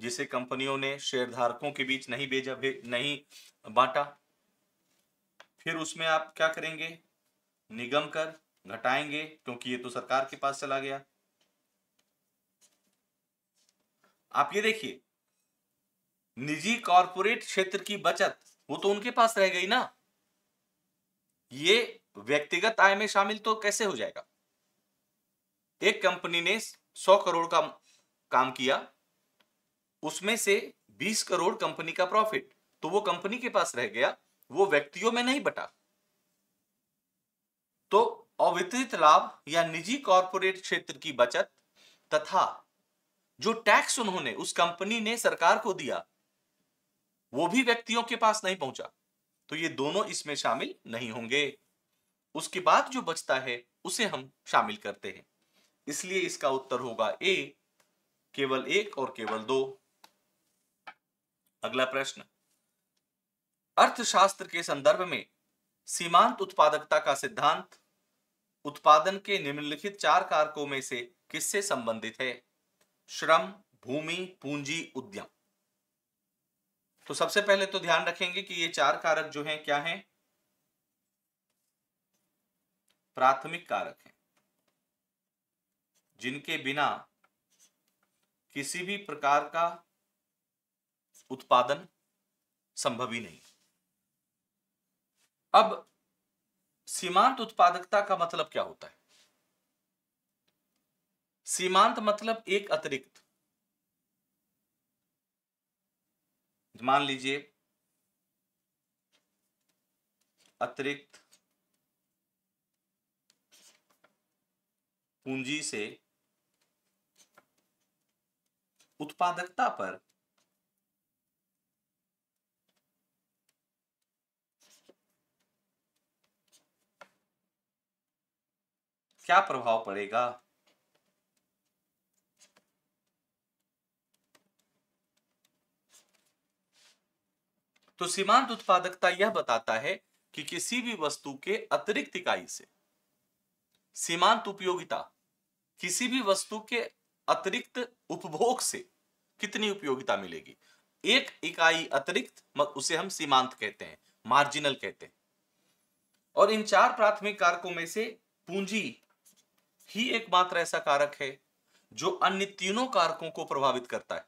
Speaker 1: जिसे कंपनियों ने शेयरधारकों के बीच नहीं भेजा भे, नहीं बांटा फिर उसमें आप क्या करेंगे निगम कर घटाएंगे क्योंकि ये तो सरकार के पास चला गया आप ये देखिए निजी कॉरपोरेट क्षेत्र की बचत वो तो उनके पास रह गई ना ये व्यक्तिगत आय में शामिल तो कैसे हो जाएगा एक कंपनी ने 100 करोड़ का काम किया उसमें से 20 करोड़ कंपनी का प्रॉफिट तो वो कंपनी के पास रह गया वो व्यक्तियों में नहीं बटा तो अवितरित लाभ या निजी कॉरपोरेट क्षेत्र की बचत तथा जो टैक्स उन्होंने उस कंपनी ने सरकार को दिया वो भी व्यक्तियों के पास नहीं पहुंचा तो ये दोनों इसमें शामिल नहीं होंगे उसके बाद जो बचता है उसे हम शामिल करते हैं इसलिए इसका उत्तर होगा ए केवल एक और केवल दो अगला प्रश्न अर्थशास्त्र के संदर्भ में सीमांत उत्पादकता का सिद्धांत उत्पादन के निम्नलिखित चार कारकों में से किससे संबंधित है श्रम भूमि पूंजी उद्यम तो सबसे पहले तो ध्यान रखेंगे कि ये चार कारक जो हैं क्या हैं प्राथमिक कारक हैं जिनके बिना किसी भी प्रकार का उत्पादन संभव ही नहीं अब सीमांत उत्पादकता का मतलब क्या होता है सीमांत मतलब एक अतिरिक्त मान लीजिए अतिरिक्त पूंजी से उत्पादकता पर क्या प्रभाव पड़ेगा तो सीमांत उत्पादकता यह बताता है कि किसी भी वस्तु के अतिरिक्त इकाई से सीमांत उपयोगिता किसी भी वस्तु के अतिरिक्त उपभोग से कितनी उपयोगिता मिलेगी एक इकाई अतिरिक्त उसे हम सीमांत कहते हैं मार्जिनल कहते हैं और इन चार प्राथमिक कारकों में से पूंजी ही एकमात्र ऐसा कारक है जो अन्य तीनों कारकों को प्रभावित करता है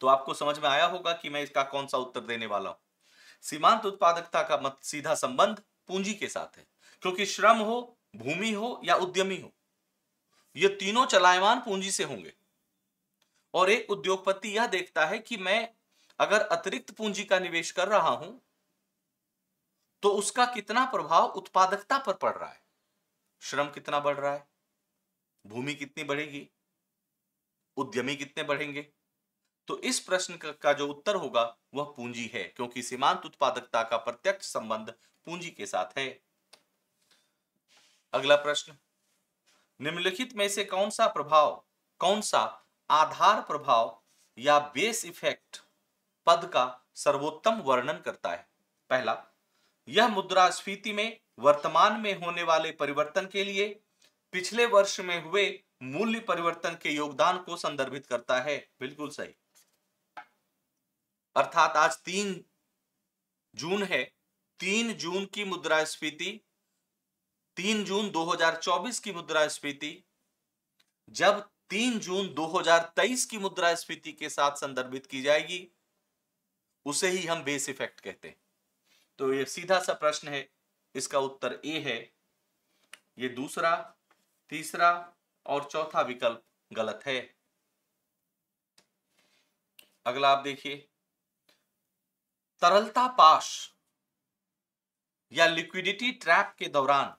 Speaker 1: तो आपको समझ में आया होगा कि मैं इसका कौन सा उत्तर देने वाला हूं सीमांत उत्पादकता का मत सीधा संबंध पूंजी के साथ है क्योंकि श्रम हो भूमि हो या उद्यमी हो ये तीनों चलायमान पूंजी से होंगे और एक उद्योगपति यह देखता है कि मैं अगर अतिरिक्त पूंजी का निवेश कर रहा हूं तो उसका कितना प्रभाव उत्पादकता पर पड़ रहा है श्रम कितना बढ़ रहा है भूमि कितनी बढ़ेगी उद्यमी कितने बढ़ेंगे तो इस प्रश्न का जो उत्तर होगा वह पूंजी है क्योंकि सीमांत उत्पादकता का प्रत्यक्ष संबंध पूंजी के साथ है अगला प्रश्न निम्नलिखित में से कौन सा प्रभाव कौन सा आधार प्रभाव या बेस इफेक्ट पद का सर्वोत्तम वर्णन करता है पहला यह मुद्रास्फीति में वर्तमान में होने वाले परिवर्तन के लिए पिछले वर्ष में हुए मूल्य परिवर्तन के योगदान को संदर्भित करता है बिल्कुल सही अर्थात आज तीन जून है तीन जून की मुद्रास्फीति तीन जून 2024 की मुद्रास्फीति जब तीन जून 2023 की मुद्रास्फीति के साथ संदर्भित की जाएगी उसे ही हम बेस इफेक्ट कहते हैं तो ये सीधा सा प्रश्न है इसका उत्तर ए है ये दूसरा तीसरा और चौथा विकल्प गलत है अगला आप देखिए तरलता पाश या लिक्विडिटी ट्रैप के दौरान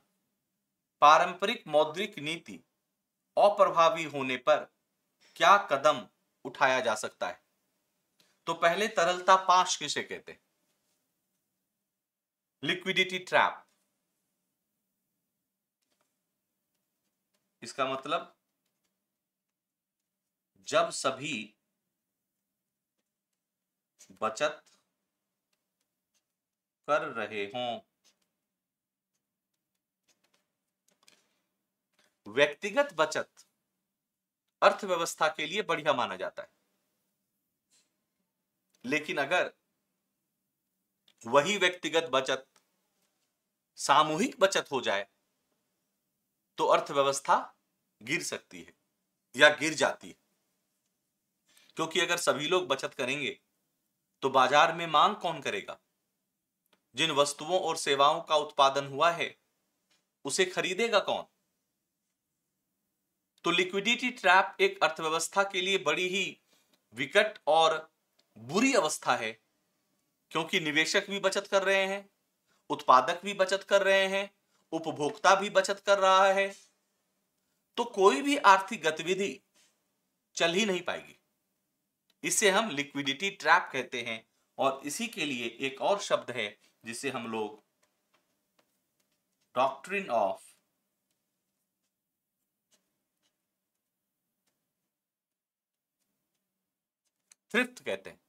Speaker 1: पारंपरिक मौद्रिक नीति अप्रभावी होने पर क्या कदम उठाया जा सकता है तो पहले तरलता पाश किसे कहते हैं लिक्विडिटी ट्रैप इसका मतलब जब सभी बचत कर रहे हों व्यक्तिगत बचत अर्थव्यवस्था के लिए बढ़िया माना जाता है लेकिन अगर वही व्यक्तिगत बचत सामूहिक बचत हो जाए तो अर्थव्यवस्था गिर सकती है या गिर जाती है क्योंकि अगर सभी लोग बचत करेंगे तो बाजार में मांग कौन करेगा जिन वस्तुओं और सेवाओं का उत्पादन हुआ है उसे खरीदेगा कौन तो लिक्विडिटी ट्रैप एक अर्थव्यवस्था के लिए बड़ी ही विकट और बुरी अवस्था है क्योंकि निवेशक भी बचत कर रहे हैं उत्पादक भी बचत कर रहे हैं उपभोक्ता भी बचत कर रहा है तो कोई भी आर्थिक गतिविधि चल ही नहीं पाएगी इसे हम लिक्विडिटी ट्रैप कहते हैं और इसी के लिए एक और शब्द है जिसे हम लोग डॉक्ट्रिन ऑफ थ्रिफ्ट कहते हैं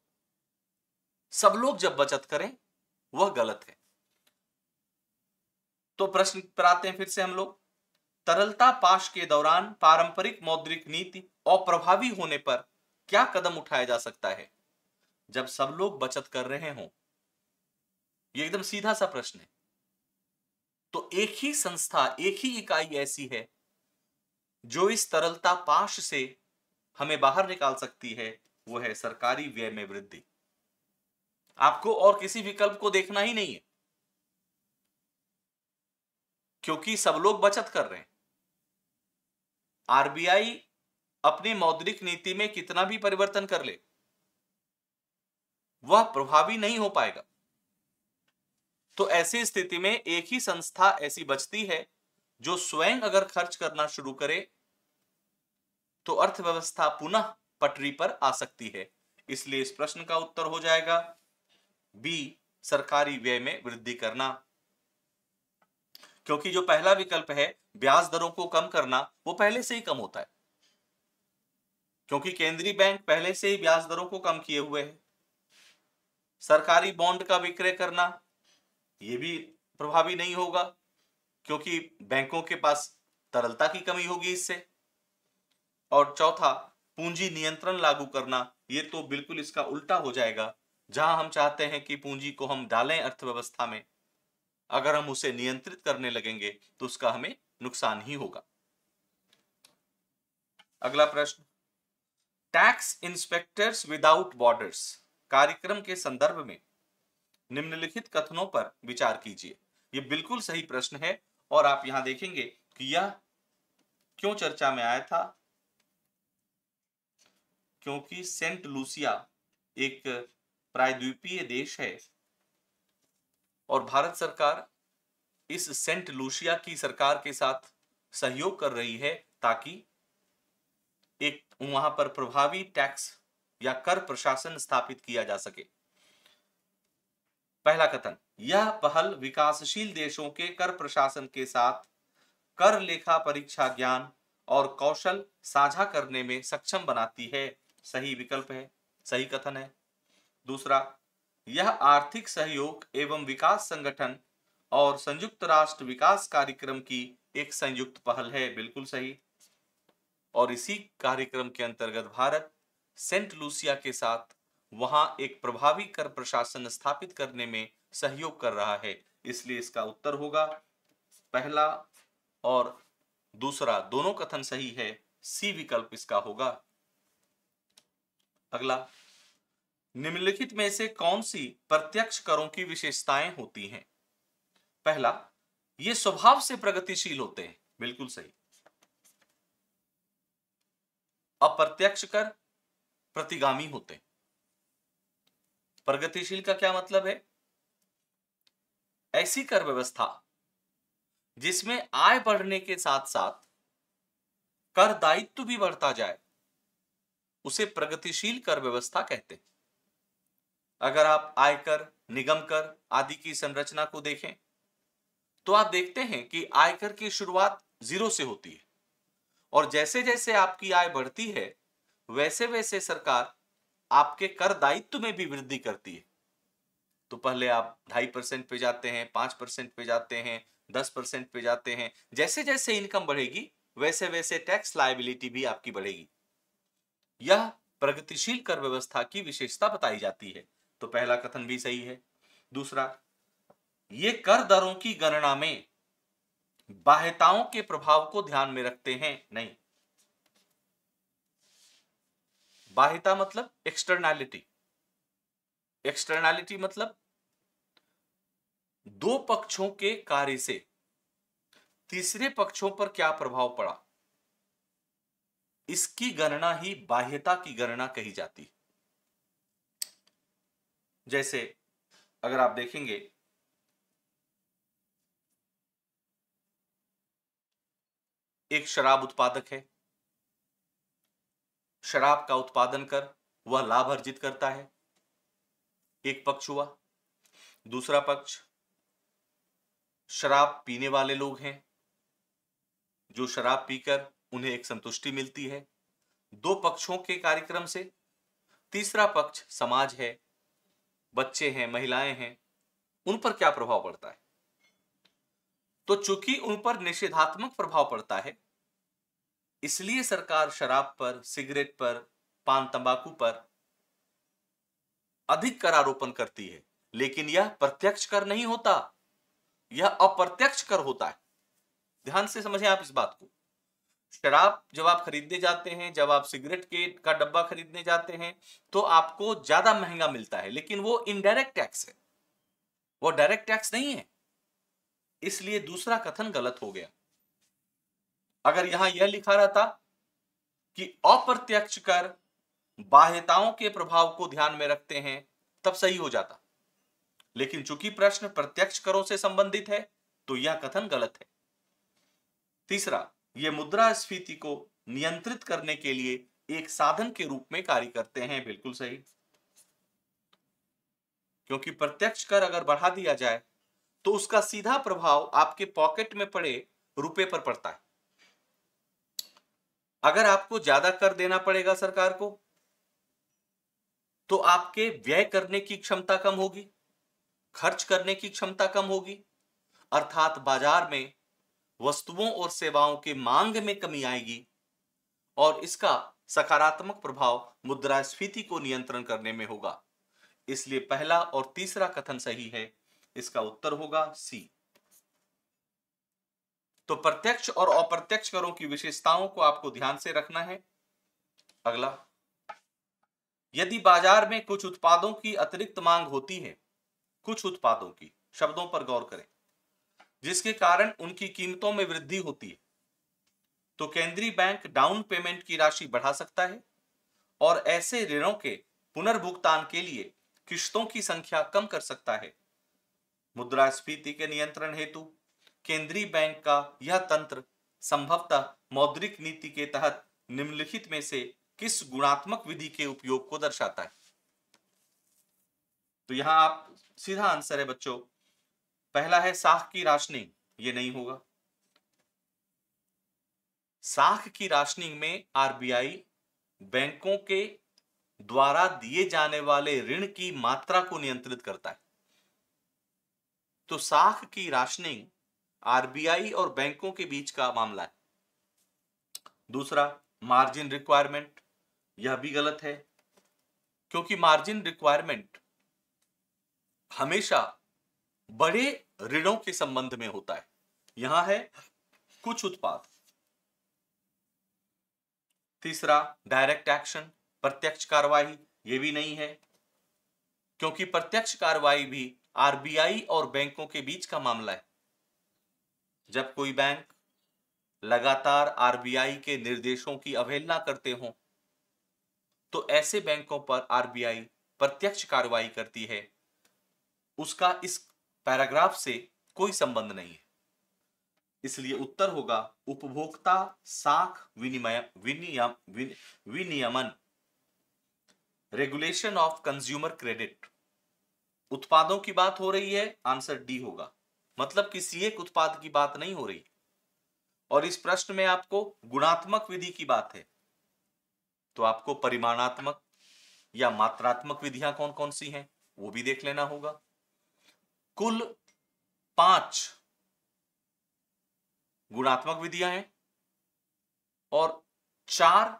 Speaker 1: सब लोग जब बचत करें वह गलत है तो प्रश्न पर आते हैं फिर से हम लोग तरलता पाश के दौरान पारंपरिक मौद्रिक नीति अप्रभावी होने पर क्या कदम उठाया जा सकता है जब सब लोग बचत कर रहे हों ये एकदम सीधा सा प्रश्न है तो एक ही संस्था एक ही इकाई ऐसी है जो इस तरलता पाश से हमें बाहर निकाल सकती है वो है सरकारी व्यय में वृद्धि आपको और किसी विकल्प को देखना ही नहीं है क्योंकि सब लोग बचत कर रहे हैं आरबीआई अपनी मौद्रिक नीति में कितना भी परिवर्तन कर ले वह प्रभावी नहीं हो पाएगा तो ऐसी स्थिति में एक ही संस्था ऐसी बचती है जो स्वयं अगर खर्च करना शुरू करे तो अर्थव्यवस्था पुनः पटरी पर आ सकती है इसलिए इस प्रश्न का उत्तर हो जाएगा बी सरकारी व्यय में वृद्धि करना क्योंकि जो पहला विकल्प है ब्याज दरों को कम करना वो पहले से ही कम होता है क्योंकि केंद्रीय बैंक पहले से ही ब्याज दरों को कम किए हुए हैं सरकारी बॉन्ड का विक्रय करना ये भी प्रभावी नहीं होगा क्योंकि बैंकों के पास तरलता की कमी होगी इससे और चौथा पूंजी नियंत्रण लागू करना ये तो बिल्कुल इसका उल्टा हो जाएगा जहां हम चाहते हैं कि पूंजी को हम डालें अर्थव्यवस्था में अगर हम उसे नियंत्रित करने लगेंगे तो उसका हमें नुकसान ही होगा अगला प्रश्न टैक्स इंस्पेक्टर्स विदाउट बॉर्डर्स कार्यक्रम के संदर्भ में निम्नलिखित कथनों पर विचार कीजिए यह बिल्कुल सही प्रश्न है और आप यहां देखेंगे कि यह क्यों चर्चा में आया था क्योंकि सेंट लूसिया एक प्रायद्वीपीय देश है और भारत सरकार इस सेंट लूसिया की सरकार के साथ सहयोग कर रही है ताकि एक वहां पर प्रभावी टैक्स या कर प्रशासन स्थापित किया जा सके पहला कथन यह पहल विकासशील देशों के कर प्रशासन के साथ कर लेखा परीक्षा ज्ञान और कौशल साझा करने में सक्षम बनाती है सही विकल्प है सही कथन है दूसरा यह आर्थिक सहयोग एवं विकास संगठन और संयुक्त राष्ट्र विकास कार्यक्रम की एक संयुक्त पहल है बिल्कुल सही और इसी कार्यक्रम के अंतर्गत भारत सेंट लूसिया के साथ वहां एक प्रभावी कर प्रशासन स्थापित करने में सहयोग कर रहा है इसलिए इसका उत्तर होगा पहला और दूसरा दोनों कथन सही है सी विकल्प इसका होगा अगला निम्नलिखित में से कौन सी प्रत्यक्ष करों की विशेषताएं होती हैं पहला ये स्वभाव से प्रगतिशील होते हैं बिल्कुल सही अप्रत्यक्ष कर प्रतिगामी होते हैं प्रगतिशील का क्या मतलब है ऐसी कर व्यवस्था जिसमें आय बढ़ने के साथ साथ कर दायित्व भी बढ़ता जाए उसे प्रगतिशील कर व्यवस्था कहते हैं अगर आप आयकर निगम कर आदि की संरचना को देखें तो आप देखते हैं कि आयकर की शुरुआत जीरो से होती है और जैसे जैसे आपकी आय बढ़ती है वैसे वैसे सरकार आपके कर दायित्व में भी वृद्धि करती है तो पहले आप ढाई परसेंट पे जाते हैं पांच परसेंट पे जाते हैं दस परसेंट पे जाते हैं जैसे जैसे इनकम बढ़ेगी वैसे वैसे टैक्स लाइबिलिटी भी आपकी बढ़ेगी यह प्रगतिशील कर व्यवस्था की विशेषता बताई जाती है तो पहला कथन भी सही है दूसरा ये कर दरों की गणना में बाह्यताओं के प्रभाव को ध्यान में रखते हैं नहीं बाह्यता मतलब एक्सटर्नैलिटी एक्सटर्नैलिटी मतलब दो पक्षों के कार्य से तीसरे पक्षों पर क्या प्रभाव पड़ा इसकी गणना ही बाह्यता की गणना कही जाती है जैसे अगर आप देखेंगे एक शराब उत्पादक है शराब का उत्पादन कर वह लाभ अर्जित करता है एक पक्ष हुआ दूसरा पक्ष शराब पीने वाले लोग हैं जो शराब पीकर उन्हें एक संतुष्टि मिलती है दो पक्षों के कार्यक्रम से तीसरा पक्ष समाज है बच्चे हैं महिलाएं हैं उन पर क्या प्रभाव पड़ता है तो चूंकि उन पर निषेधात्मक प्रभाव पड़ता है इसलिए सरकार शराब पर सिगरेट पर पान तंबाकू पर अधिक कर आरोपण करती है लेकिन यह प्रत्यक्ष कर नहीं होता यह अप्रत्यक्ष कर होता है ध्यान से समझें आप इस बात को शराब जब आप खरीदने जाते हैं जब आप सिगरेट के का डब्बा खरीदने जाते हैं तो आपको ज्यादा महंगा मिलता है लेकिन वो इनडायरेक्ट टैक्स है वो डायरेक्ट टैक्स नहीं है इसलिए दूसरा कथन गलत हो गया अगर यहां यह लिखा रहता कि अप्रत्यक्ष कर बाह्यताओं के प्रभाव को ध्यान में रखते हैं तब सही हो जाता लेकिन चूंकि प्रश्न प्रत्यक्ष करों से संबंधित है तो यह कथन गलत है तीसरा ये मुद्रास्फीति को नियंत्रित करने के लिए एक साधन के रूप में कार्य करते हैं बिल्कुल सही क्योंकि प्रत्यक्ष कर अगर बढ़ा दिया जाए तो उसका सीधा प्रभाव आपके पॉकेट में पड़े रुपए पर पड़ता है अगर आपको ज्यादा कर देना पड़ेगा सरकार को तो आपके व्यय करने की क्षमता कम होगी खर्च करने की क्षमता कम होगी अर्थात बाजार में वस्तुओं और सेवाओं की मांग में कमी आएगी और इसका सकारात्मक प्रभाव मुद्रास्फीति को नियंत्रण करने में होगा इसलिए पहला और तीसरा कथन सही है इसका उत्तर होगा सी तो प्रत्यक्ष और अप्रत्यक्ष करों की विशेषताओं को आपको ध्यान से रखना है अगला यदि बाजार में कुछ उत्पादों की अतिरिक्त मांग होती है कुछ उत्पादों की शब्दों पर गौर करें जिसके कारण उनकी कीमतों में वृद्धि होती है तो केंद्रीय बैंक डाउन पेमेंट की राशि बढ़ा सकता है और ऐसे ऋणों के पुनर्भुगतान के लिए किश्तों की संख्या कम कर सकता है मुद्रास्फीति के नियंत्रण हेतु केंद्रीय बैंक का यह तंत्र संभवतः मौद्रिक नीति के तहत निम्नलिखित में से किस गुणात्मक विधि के उपयोग को दर्शाता है तो यहां आप सीधा आंसर है बच्चों पहला है साख की राशनिंग ये नहीं होगा साख की राशनिंग में आरबीआई बैंकों के द्वारा दिए जाने वाले ऋण की मात्रा को नियंत्रित करता है तो साख की राशनिंग आरबीआई और बैंकों के बीच का मामला है दूसरा मार्जिन रिक्वायरमेंट यह भी गलत है क्योंकि मार्जिन रिक्वायरमेंट हमेशा बड़े ऋणों के संबंध में होता है यहां है कुछ उत्पाद तीसरा डायरेक्ट एक्शन प्रत्यक्ष कार्रवाई ये भी नहीं है क्योंकि प्रत्यक्ष कार्रवाई भी आरबीआई और बैंकों के बीच का मामला है जब कोई बैंक लगातार आरबीआई के निर्देशों की अवहेलना करते हो तो ऐसे बैंकों पर आरबीआई प्रत्यक्ष कार्रवाई करती है उसका इस पैराग्राफ से कोई संबंध नहीं है इसलिए उत्तर होगा उपभोक्ता साख विनिमय विनियम विनियमन रेगुलेशन ऑफ कंज्यूमर क्रेडिट उत्पादों की बात हो रही है आंसर डी होगा मतलब किसी एक उत्पाद की बात नहीं हो रही और इस प्रश्न में आपको गुणात्मक विधि की बात है तो आपको परिमाणात्मक या मात्रात्मक विधियां कौन कौन सी हैं वो भी देख लेना होगा कुल पांच गुणात्मक विधियां हैं और चार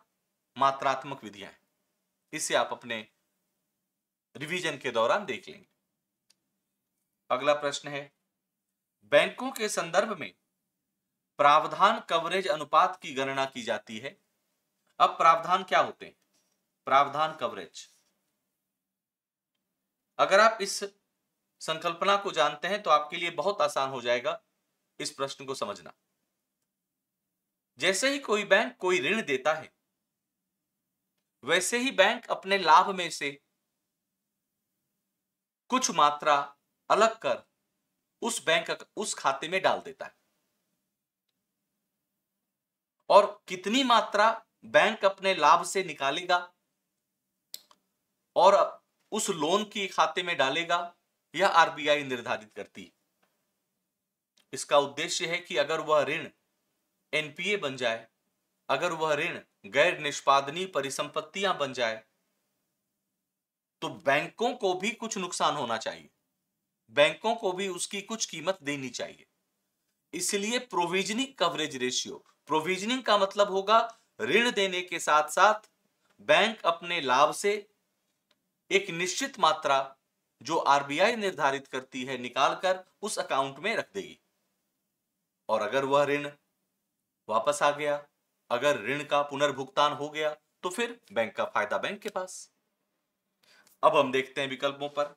Speaker 1: मात्रात्मक विधियां हैं इसे आप अपने रिवीजन के दौरान देख लेंगे अगला प्रश्न है बैंकों के संदर्भ में प्रावधान कवरेज अनुपात की गणना की जाती है अब प्रावधान क्या होते हैं प्रावधान कवरेज अगर आप इस संकल्पना को जानते हैं तो आपके लिए बहुत आसान हो जाएगा इस प्रश्न को समझना जैसे ही कोई बैंक कोई ऋण देता है वैसे ही बैंक अपने लाभ में से कुछ मात्रा अलग कर उस बैंक उस खाते में डाल देता है और कितनी मात्रा बैंक अपने लाभ से निकालेगा और उस लोन की खाते में डालेगा यह आरबीआई निर्धारित करती है इसका उद्देश्य है कि अगर वह ऋण एनपीए बन जाए अगर वह ऋण गैर निष्पादनीय परिसंपत्तियां बन जाए तो बैंकों को भी कुछ नुकसान होना चाहिए बैंकों को भी उसकी कुछ कीमत देनी चाहिए इसलिए प्रोविजनिंग कवरेज रेशियो प्रोविजनिंग का मतलब होगा ऋण देने के साथ साथ बैंक अपने लाभ से एक निश्चित मात्रा जो आरबीआई निर्धारित करती है निकालकर उस अकाउंट में रख देगी और अगर वह ऋण वापस आ गया अगर ऋण का पुनर्भुगतान हो गया तो फिर बैंक का फायदा बैंक के पास अब हम देखते हैं विकल्पों पर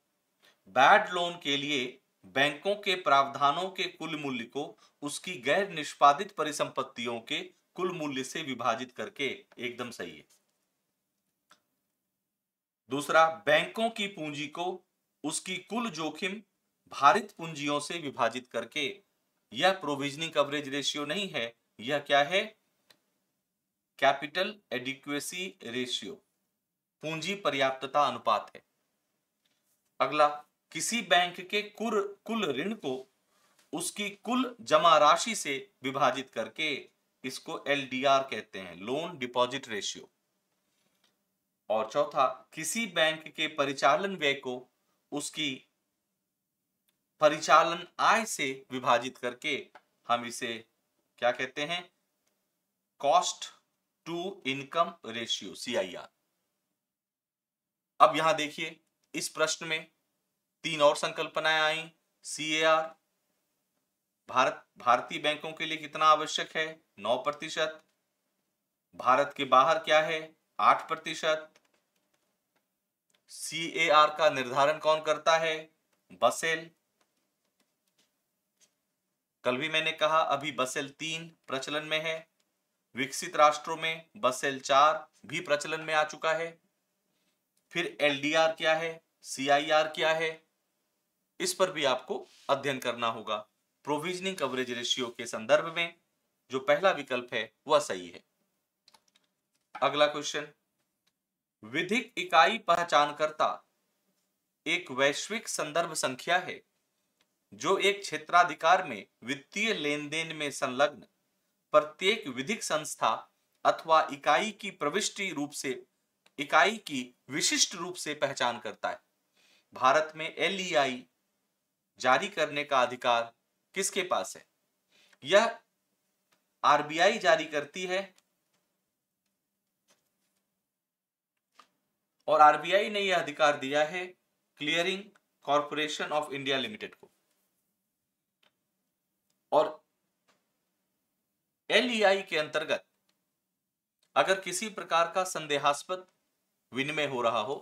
Speaker 1: बैड लोन के लिए बैंकों के प्रावधानों के कुल मूल्य को उसकी गैर निष्पादित परिसंपत्तियों के कुल मूल्य से विभाजित करके एकदम सही है दूसरा बैंकों की पूंजी को उसकी कुल जोखिम भारित पूंजियों से विभाजित करके यह प्रोविजनिंग कवरेज रेशियो नहीं है यह क्या है कैपिटल एडिक्वेसी रेशियो पूंजी पर्याप्तता अनुपात है अगला किसी बैंक के कुल कुल ऋण को उसकी कुल जमा राशि से विभाजित करके इसको एलडीआर कहते हैं लोन डिपॉजिट रेशियो और चौथा किसी बैंक के परिचालन व्यय को उसकी परिचालन आय से विभाजित करके हम इसे क्या कहते हैं cost to income ratio CIR अब यहां देखिए इस प्रश्न में तीन और संकल्पनाएं आई सीएआर भारत भारतीय बैंकों के लिए कितना आवश्यक है नौ प्रतिशत भारत के बाहर क्या है आठ प्रतिशत सी ए आर का निर्धारण कौन करता है बसेल कल भी मैंने कहा अभी बसेल तीन प्रचलन में है विकसित राष्ट्रों में बसेल चार भी प्रचलन में आ चुका है फिर एलडीआर क्या है सीआईआर क्या है इस पर भी आपको अध्ययन करना होगा प्रोविजनिंग कवरेज रेशियो के संदर्भ में जो पहला विकल्प है वह सही है अगला क्वेश्चन विधिक इकाई पहचानकर्ता एक वैश्विक संदर्भ संख्या है जो एक क्षेत्राधिकार में वित्तीय लेन देन में संलग्न प्रत्येक विधिक संस्था अथवा इकाई की प्रविष्टि रूप से इकाई की विशिष्ट रूप से पहचान करता है भारत में एल जारी करने का अधिकार किसके पास है यह आरबीआई जारी करती है और आरबीआई ने यह अधिकार दिया है clearing corporation of India limited को और एल e के अंतर्गत अगर किसी प्रकार का संदेहास्पद विनिमय हो रहा हो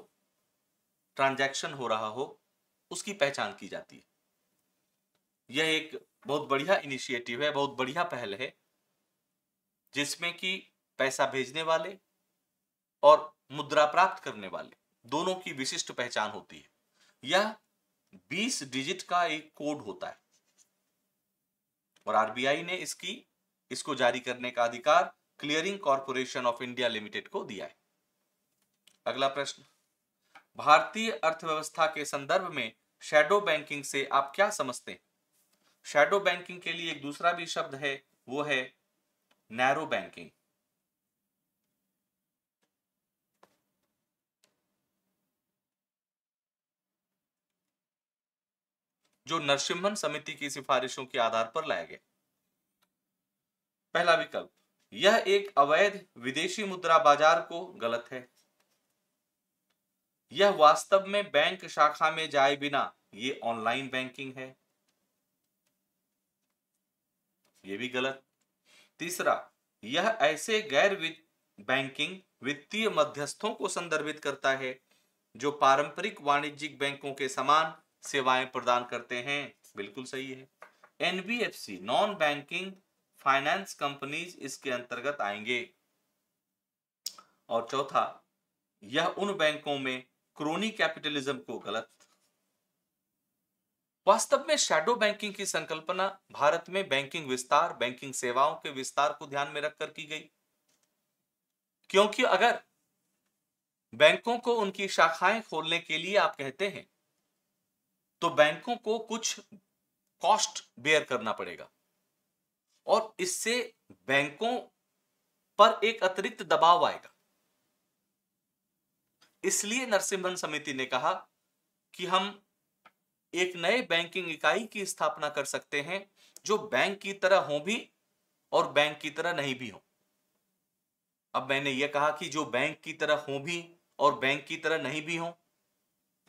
Speaker 1: ट्रांजैक्शन हो रहा हो उसकी पहचान की जाती है यह एक बहुत बढ़िया इनिशिएटिव है बहुत बढ़िया पहल है जिसमें कि पैसा भेजने वाले और मुद्रा प्राप्त करने वाले दोनों की विशिष्ट पहचान होती है यह 20 डिजिट का एक कोड होता है और आरबीआई ने इसकी इसको जारी करने का अधिकार clearing corporation of India limited को दिया है अगला प्रश्न भारतीय अर्थव्यवस्था के संदर्भ में शेडो बैंकिंग से आप क्या समझते हैं शेडो बैंकिंग के लिए एक दूसरा भी शब्द है वो है नैरो बैंकिंग जो नरसिम्हन समिति की सिफारिशों के आधार पर लाया गया पहला विकल्प यह एक अवैध विदेशी मुद्रा बाजार को गलत है यह वास्तव में बैंक शाखा में जाए बिना ये ऑनलाइन बैंकिंग है यह भी गलत तीसरा यह ऐसे गैर बैंकिंग वित्तीय मध्यस्थों को संदर्भित करता है जो पारंपरिक वाणिज्यिक बैंकों के समान सेवाएं प्रदान करते हैं बिल्कुल सही है NBFC non banking finance companies इसके अंतर्गत आएंगे और चौथा यह उन बैंकों में क्रोनी कैपिटलिज्म को गलत वास्तव में शैडो बैंकिंग की संकल्पना भारत में बैंकिंग विस्तार बैंकिंग सेवाओं के विस्तार को ध्यान में रखकर की गई क्योंकि अगर बैंकों को उनकी शाखाएं खोलने के लिए आप कहते हैं तो बैंकों को कुछ कॉस्ट बेयर करना पड़ेगा और इससे बैंकों पर एक अतिरिक्त दबाव आएगा इसलिए नरसिम्हन समिति ने कहा कि हम एक नए बैंकिंग इकाई की स्थापना कर सकते हैं जो बैंक की तरह हो भी और बैंक की तरह नहीं भी हो अब मैंने यह कहा कि जो बैंक की तरह हो भी और बैंक की तरह नहीं भी हो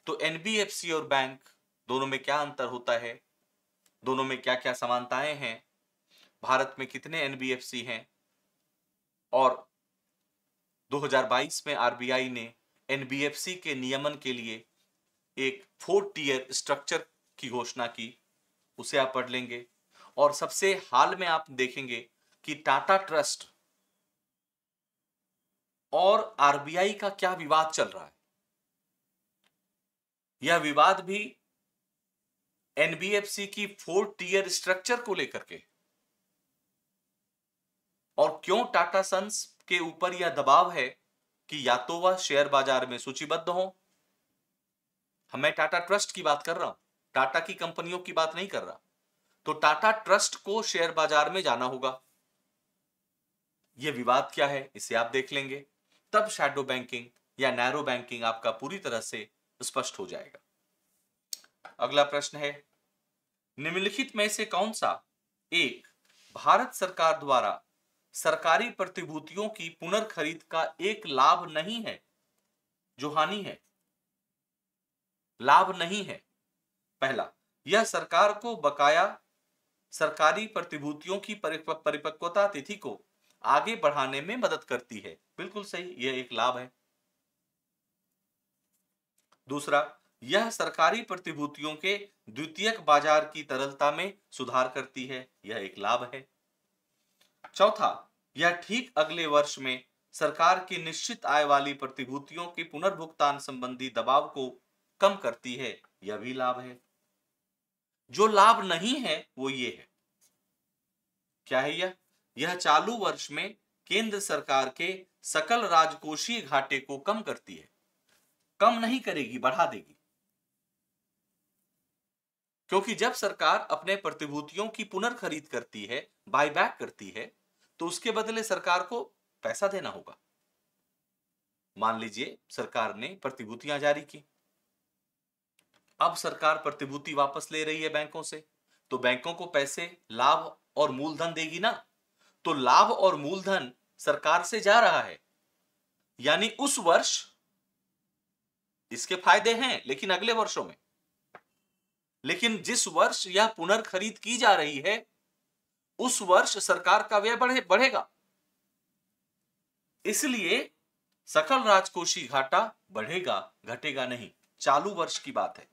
Speaker 1: तो एनबीएफसी और बैंक दोनों में क्या अंतर होता है दोनों में क्या क्या समानताएं हैं भारत में कितने एनबीएफसी हैं और 2022 में आरबीआई ने एनबीएफसी के नियमन के लिए एक फोर टीयर स्ट्रक्चर की घोषणा की उसे आप पढ़ लेंगे और सबसे हाल में आप देखेंगे कि टाटा ट्रस्ट और आरबीआई का क्या विवाद चल रहा है यह विवाद भी एनबीएफसी की फोर टीयर स्ट्रक्चर को लेकर के और क्यों टाटा सन्स के ऊपर यह दबाव है कि या तो वह शेयर बाजार में सूचीबद्ध हो हमें टाटा ट्रस्ट की बात कर रहा हूं टाटा की कंपनियों की बात नहीं कर रहा तो टाटा ट्रस्ट को शेयर बाजार में जाना होगा यह विवाद क्या है इसे आप देख लेंगे तब शैडो बैंकिंग या नैरो बैंकिंग आपका पूरी तरह से स्पष्ट हो जाएगा अगला प्रश्न है निम्नलिखित में से कौन सा एक भारत सरकार द्वारा सरकारी प्रतिभूतियों की पुनर्खरीद का एक लाभ नहीं है जो हानि है लाभ नहीं है पहला यह सरकार को बकाया सरकारी प्रतिभूतियों की परिपक्वता तिथि को आगे बढ़ाने में मदद करती है बिल्कुल सही यह एक लाभ है दूसरा यह सरकारी प्रतिभूतियों के द्वितीयक बाजार की तरलता में सुधार करती है यह एक लाभ है चौथा यह ठीक अगले वर्ष में सरकार की निश्चित आय वाली प्रतिभूतियों के पुनर्भुगतान संबंधी दबाव को कम करती है यह भी लाभ है जो लाभ नहीं है वो ये है क्या है यह यह चालू वर्ष में केंद्र सरकार के सकल राजकोषीय घाटे को कम करती है कम नहीं करेगी बढ़ा देगी क्योंकि जब सरकार अपने प्रतिभूतियों की पुनर्खरीद करती है बायबैक करती है तो उसके बदले सरकार को पैसा देना होगा मान लीजिए सरकार ने प्रतिभूतियां जारी की अब सरकार प्रतिभूति वापस ले रही है बैंकों से तो बैंकों को पैसे लाभ और मूलधन देगी ना तो लाभ और मूलधन सरकार से जा रहा है यानी उस वर्ष इसके फायदे हैं लेकिन अगले वर्षों में लेकिन जिस वर्ष यह पुनर्खरीद की जा रही है उस वर्ष सरकार का व्यय बढ़े बढ़ेगा इसलिए सकल राजकोषीय घाटा बढ़ेगा घटेगा नहीं चालू वर्ष की बात है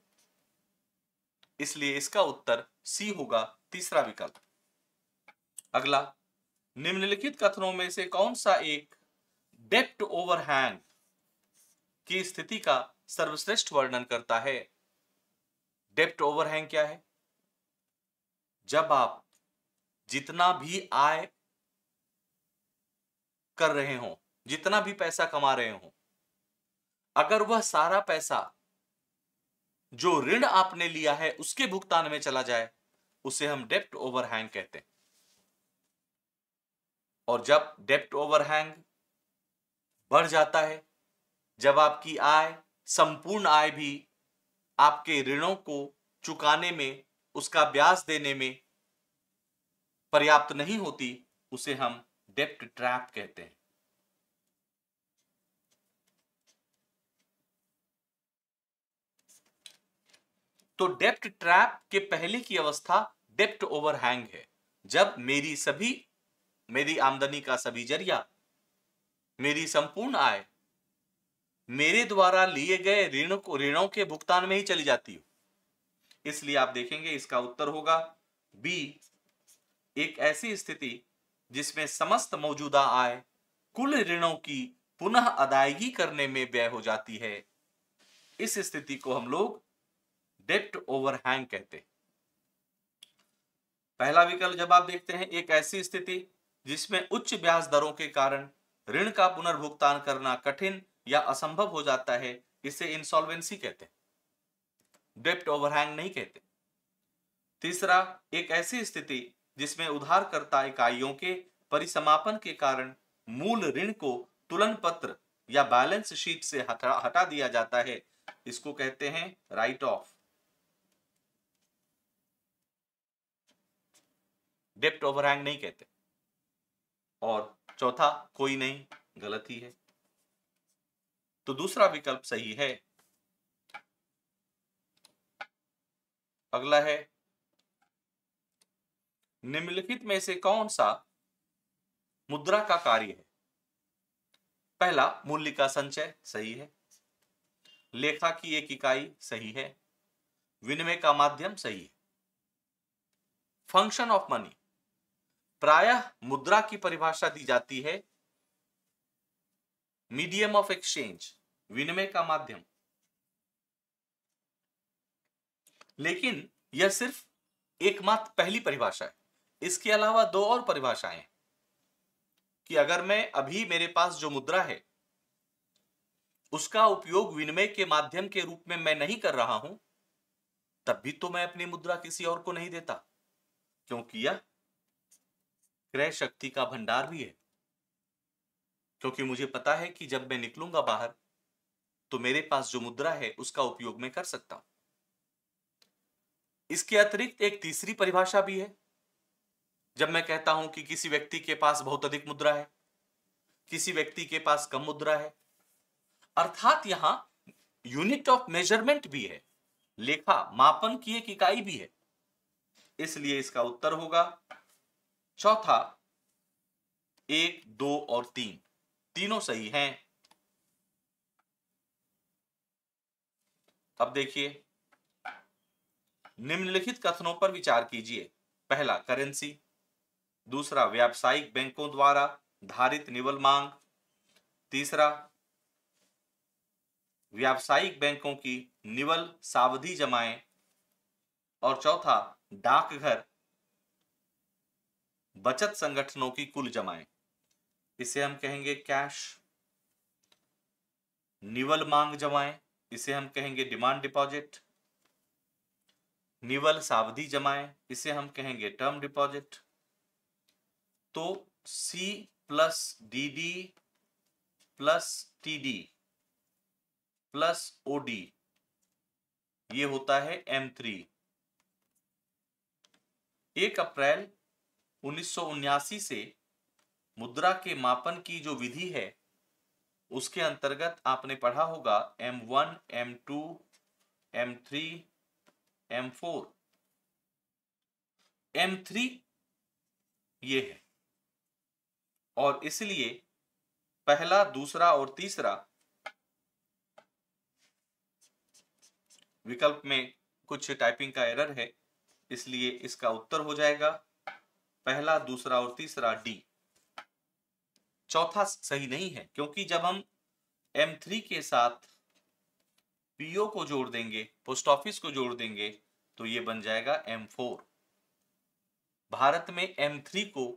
Speaker 1: इसलिए इसका उत्तर सी होगा तीसरा विकल्प अगला निम्नलिखित कथनों में से कौन सा एक डेप्ट ओवरहैंग की स्थिति का सर्वश्रेष्ठ वर्णन करता है डेप्ट ओवरहैंग क्या है जब आप जितना भी आय कर रहे हो जितना भी पैसा कमा रहे हो अगर वह सारा पैसा जो ऋण आपने लिया है उसके भुगतान में चला जाए उसे हम डेप्ट ओवरहैंग कहते हैं और जब डेप्ट ओवरहैंग बढ़ जाता है जब आपकी आय संपूर्ण आय भी आपके ऋणों को चुकाने में उसका ब्याज देने में पर्याप्त नहीं होती उसे हम डेप्ट ट्रैप कहते हैं तो डेप्ट ट्रैप के पहले की अवस्था डेप्ट ओवरहैंग है जब मेरी सभी मेरी आमदनी का सभी जरिया मेरी संपूर्ण आय मेरे द्वारा लिए गए ऋण को ऋणों के भुगतान में ही चली जाती हो इसलिए आप देखेंगे इसका उत्तर होगा बी एक ऐसी स्थिति जिसमें समस्त मौजूदा आय कुल ऋणों की पुनः अदायगी करने में व्यय हो जाती है इस स्थिति को हम लोग डेप्ट ओवरहैंग कहते हैं पहला विकल्प जब आप देखते हैं एक ऐसी स्थिति जिसमें उच्च ब्याज दरों के कारण ऋण का पुनर्भुगतान करना कठिन या असंभव हो जाता है इसे इंसॉल्वेंसी कहते हैं डेप्ट ओवरहैंग नहीं कहते तीसरा एक ऐसी स्थिति जिसमें उधारकर्ता इकाइयों के परिसमापन के कारण मूल ऋण को तुलन पत्र या बैलेंस शीट से हटा, हटा दिया जाता है इसको कहते हैं राइट ऑफ डेप्ट ओवरहैंग नहीं कहते और चौथा कोई नहीं गलत ही है तो दूसरा विकल्प सही है अगला है निम्नलिखित में से कौन सा मुद्रा का कार्य है पहला मूल्य का संचय सही है लेखा की एक इकाई सही है विनिमय का माध्यम सही है फंक्शन ऑफ मनी प्रायः मुद्रा की परिभाषा दी जाती है मीडियम ऑफ एक्सचेंज विनिमय का माध्यम लेकिन यह सिर्फ एकमात्र पहली परिभाषा है इसके अलावा दो और परिभाषाएं हैं कि अगर मैं अभी मेरे पास जो मुद्रा है उसका उपयोग विनिमय के माध्यम के रूप में मैं नहीं कर रहा हूं तब भी तो मैं अपनी मुद्रा किसी और को नहीं देता क्योंकि यह क्रय शक्ति का भंडार भी है क्योंकि मुझे पता है कि जब मैं निकलूंगा बाहर तो मेरे पास जो मुद्रा है उसका उपयोग मैं कर सकता हूं इसके अतिरिक्त एक तीसरी परिभाषा भी है जब मैं कहता हूं कि किसी व्यक्ति के पास बहुत अधिक मुद्रा है किसी व्यक्ति के पास कम मुद्रा है अर्थात यहां यूनिट ऑफ मेजरमेंट भी है लेखा मापन की एक इकाई भी है इसलिए इसका उत्तर होगा चौथा एक दो और तीन तीनों सही हैं अब देखिए निम्नलिखित कथनों पर विचार कीजिए पहला करेंसी दूसरा व्यावसायिक बैंकों द्वारा धारित निवल मांग तीसरा व्यावसायिक बैंकों की निवल सावधि जमाएं और चौथा डाकघर बचत संगठनों की कुल जमाएं इसे हम कहेंगे कैश निवल मांग जमाएं इसे हम कहेंगे डिमांड डिपॉजिट निवल सावधि जमाएं इसे हम कहेंगे टर्म डिपॉजिट तो C plus D D plus T D plus O D ये होता है एम थ्री एक अप्रैल उन्नीस से मुद्रा के मापन की जो विधि है उसके अंतर्गत आपने पढ़ा होगा M one M two M three M four M three ये है और इसलिए पहला दूसरा और तीसरा विकल्प में कुछ टाइपिंग का एरर है इसलिए इसका उत्तर हो जाएगा पहला दूसरा और तीसरा डी चौथा सही नहीं है क्योंकि जब हम M3 के साथ पीओ को जोड़ देंगे पोस्ट ऑफिस को जोड़ देंगे तो ये बन जाएगा M4 भारत में M3 को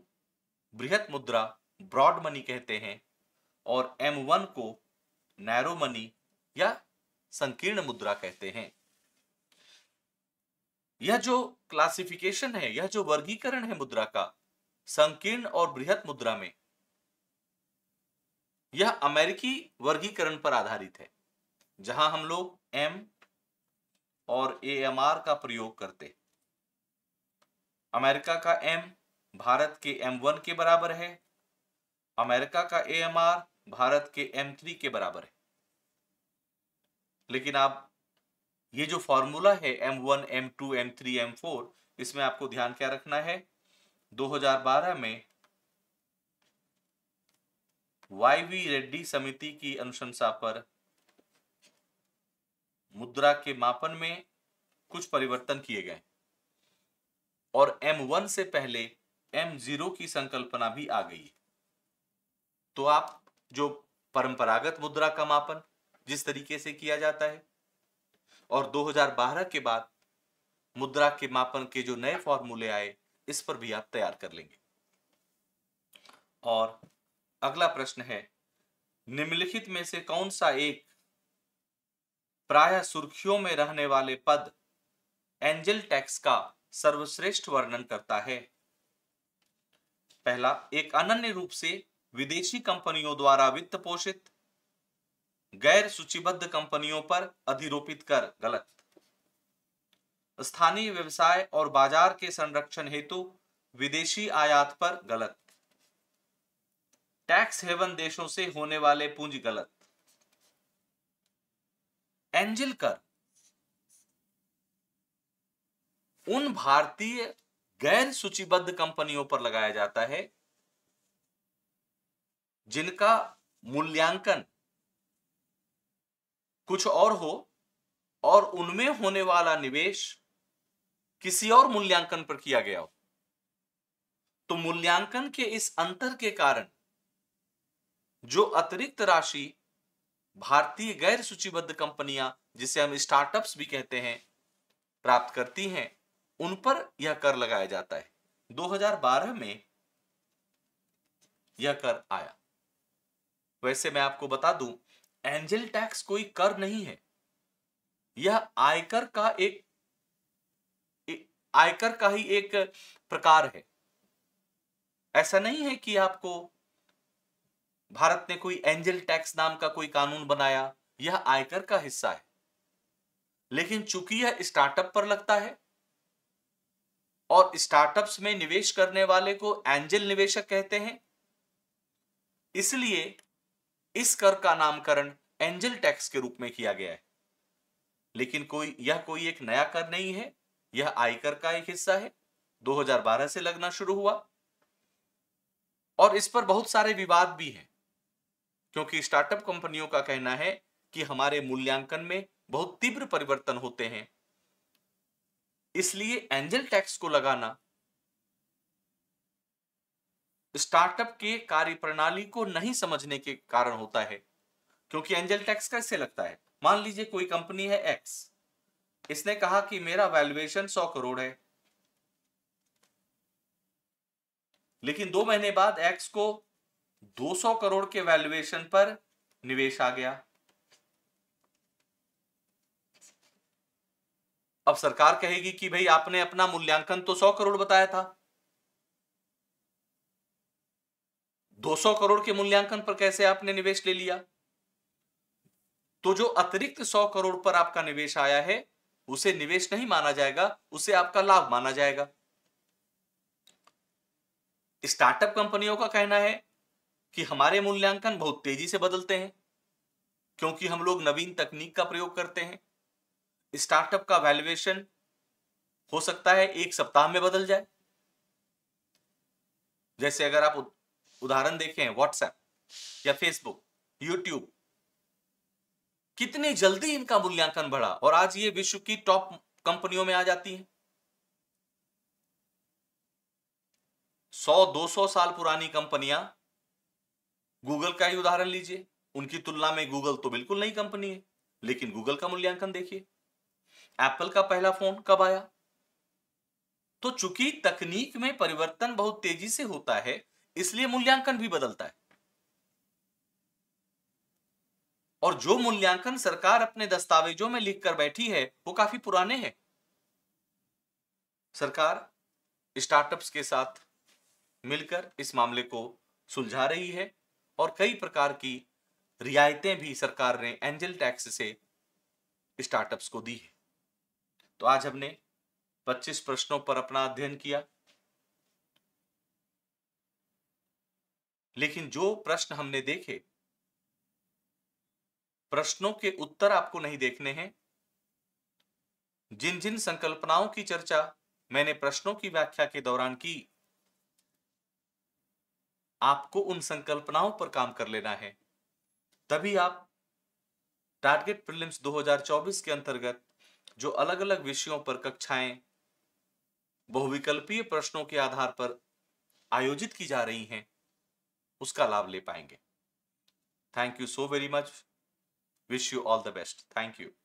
Speaker 1: बृहत मुद्रा ब्रॉड मनी कहते हैं और M1 को नैरो मनी या संकीर्ण मुद्रा कहते हैं यह जो क्लासिफिकेशन है यह जो वर्गीकरण है मुद्रा का संकीर्ण और बृहत मुद्रा में यह अमेरिकी वर्गीकरण पर आधारित है जहां हम लोग एम और ए एम आर का प्रयोग करते अमेरिका का एम भारत के एम वन के बराबर है अमेरिका का ए एम आर भारत के एम थ्री के बराबर है लेकिन आप ये जो फॉर्मूला है M one M two M three M four इसमें आपको ध्यान क्या रखना है 2012 में वाईवी रेड्डी समिति की अनुशंसा पर मुद्रा के मापन में कुछ परिवर्तन किए गए और M1 से पहले M0 की संकल्पना भी आ गई तो आप जो परंपरागत मुद्रा का मापन जिस तरीके से किया जाता है और 2012 के बाद मुद्रा के मापन के जो नए फॉर्मूले आए इस पर भी आप तैयार कर लेंगे और अगला प्रश्न है निम्नलिखित में से कौन सा एक प्राय सुर्खियों में रहने वाले पद एंजल टैक्स का सर्वश्रेष्ठ वर्णन करता है पहला एक अनन्य रूप से विदेशी कंपनियों द्वारा वित्त पोषित गैर सूचीबद्ध कंपनियों पर अधिरोपित कर गलत स्थानीय व्यवसाय और बाजार के संरक्षण हेतु विदेशी आयात पर गलत टैक्स हेवन देशों से होने वाले पूंजी गलत एंजल कर उन भारतीय गैर सूचीबद्ध कंपनियों पर लगाया जाता है जिनका मूल्यांकन कुछ और हो और उनमें होने वाला निवेश किसी और मूल्यांकन पर किया गया हो तो मूल्यांकन के इस अंतर के कारण जो अतिरिक्त राशि भारतीय गैर सूचीबद्ध कंपनियां जिसे हम स्टार्टअप्स भी कहते हैं प्राप्त करती हैं उन पर यह कर लगाया जाता है 2012 में यह कर आया वैसे मैं आपको बता दूं एंजल टैक्स कोई कर नहीं है यह आयकर का एक आयकर का ही एक प्रकार है ऐसा नहीं है कि आपको भारत ने कोई एंजल टैक्स नाम का कोई कानून बनाया यह आयकर का हिस्सा है लेकिन चूंकि यह स्टार्टअप पर लगता है और स्टार्टअप्स में निवेश करने वाले को एंजल निवेशक कहते हैं इसलिए इस कर का नामकरण एंजल टैक्स के रूप में किया गया है लेकिन कोई यह कोई एक नया कर नहीं है यह आयकर का एक हिस्सा है 2012 से लगना शुरू हुआ और इस पर बहुत सारे विवाद भी हैं क्योंकि स्टार्टअप कंपनियों का कहना है कि हमारे मूल्यांकन में बहुत तीव्र परिवर्तन होते हैं इसलिए एंजल टैक्स को लगाना स्टार्टअप के कार्य प्रणाली को नहीं समझने के कारण होता है क्योंकि एंजल टैक्स कैसे लगता है मान लीजिए कोई कंपनी है एक्स इसने कहा कि मेरा वैल्यूएशन सौ करोड़ है लेकिन दो महीने बाद एक्स को 200 करोड़ के वैल्यूएशन पर निवेश आ गया अब सरकार कहेगी कि भाई आपने अपना मूल्यांकन तो 100 करोड़ बताया था 200 करोड़ के मूल्यांकन पर कैसे आपने निवेश ले लिया तो जो अतिरिक्त 100 करोड़ पर आपका निवेश आया है उसे निवेश नहीं माना जाएगा उसे आपका लाभ माना जाएगा स्टार्टअप कंपनियों का कहना है कि हमारे मूल्यांकन बहुत तेजी से बदलते हैं क्योंकि हम लोग नवीन तकनीक का प्रयोग करते हैं स्टार्टअप का वैल्यूएशन हो सकता है एक सप्ताह में बदल जाए जैसे अगर आप उदाहरण देखें व्हाट्सएप या फेसबुक यूट्यूब कितनी जल्दी इनका मूल्यांकन बढ़ा और आज ये विश्व की टॉप कंपनियों में आ जाती है सौ दो सौ साल पुरानी कंपनियां गूगल का ही उदाहरण लीजिए उनकी तुलना में गूगल तो बिल्कुल नई कंपनी है लेकिन गूगल का मूल्यांकन देखिए एप्पल का पहला फोन कब आया तो चूंकि तकनीक में परिवर्तन बहुत तेजी से होता है इसलिए मूल्यांकन भी बदलता है और जो मूल्यांकन सरकार अपने दस्तावेजों में लिख कर बैठी है वो काफी पुराने हैं सरकार स्टार्टअप्स के साथ मिलकर इस मामले को सुलझा रही है और कई प्रकार की रियायतें भी सरकार ने एंजल टैक्स से स्टार्टअप्स को दी है तो आज हमने 25 प्रश्नों पर अपना अध्ययन किया लेकिन जो प्रश्न हमने देखे प्रश्नों के उत्तर आपको नहीं देखने हैं जिन जिन संकल्पनाओं की चर्चा मैंने प्रश्नों की व्याख्या के दौरान की आपको उन संकल्पनाओं पर काम कर लेना है तभी आप टारगेट प्रीलिम्स 2024 के अंतर्गत जो अलग अलग विषयों पर कक्षाएं बहुविकल्पीय प्रश्नों के आधार पर आयोजित की जा रही हैं उसका लाभ ले पाएंगे thank you so very much wish you all the best thank you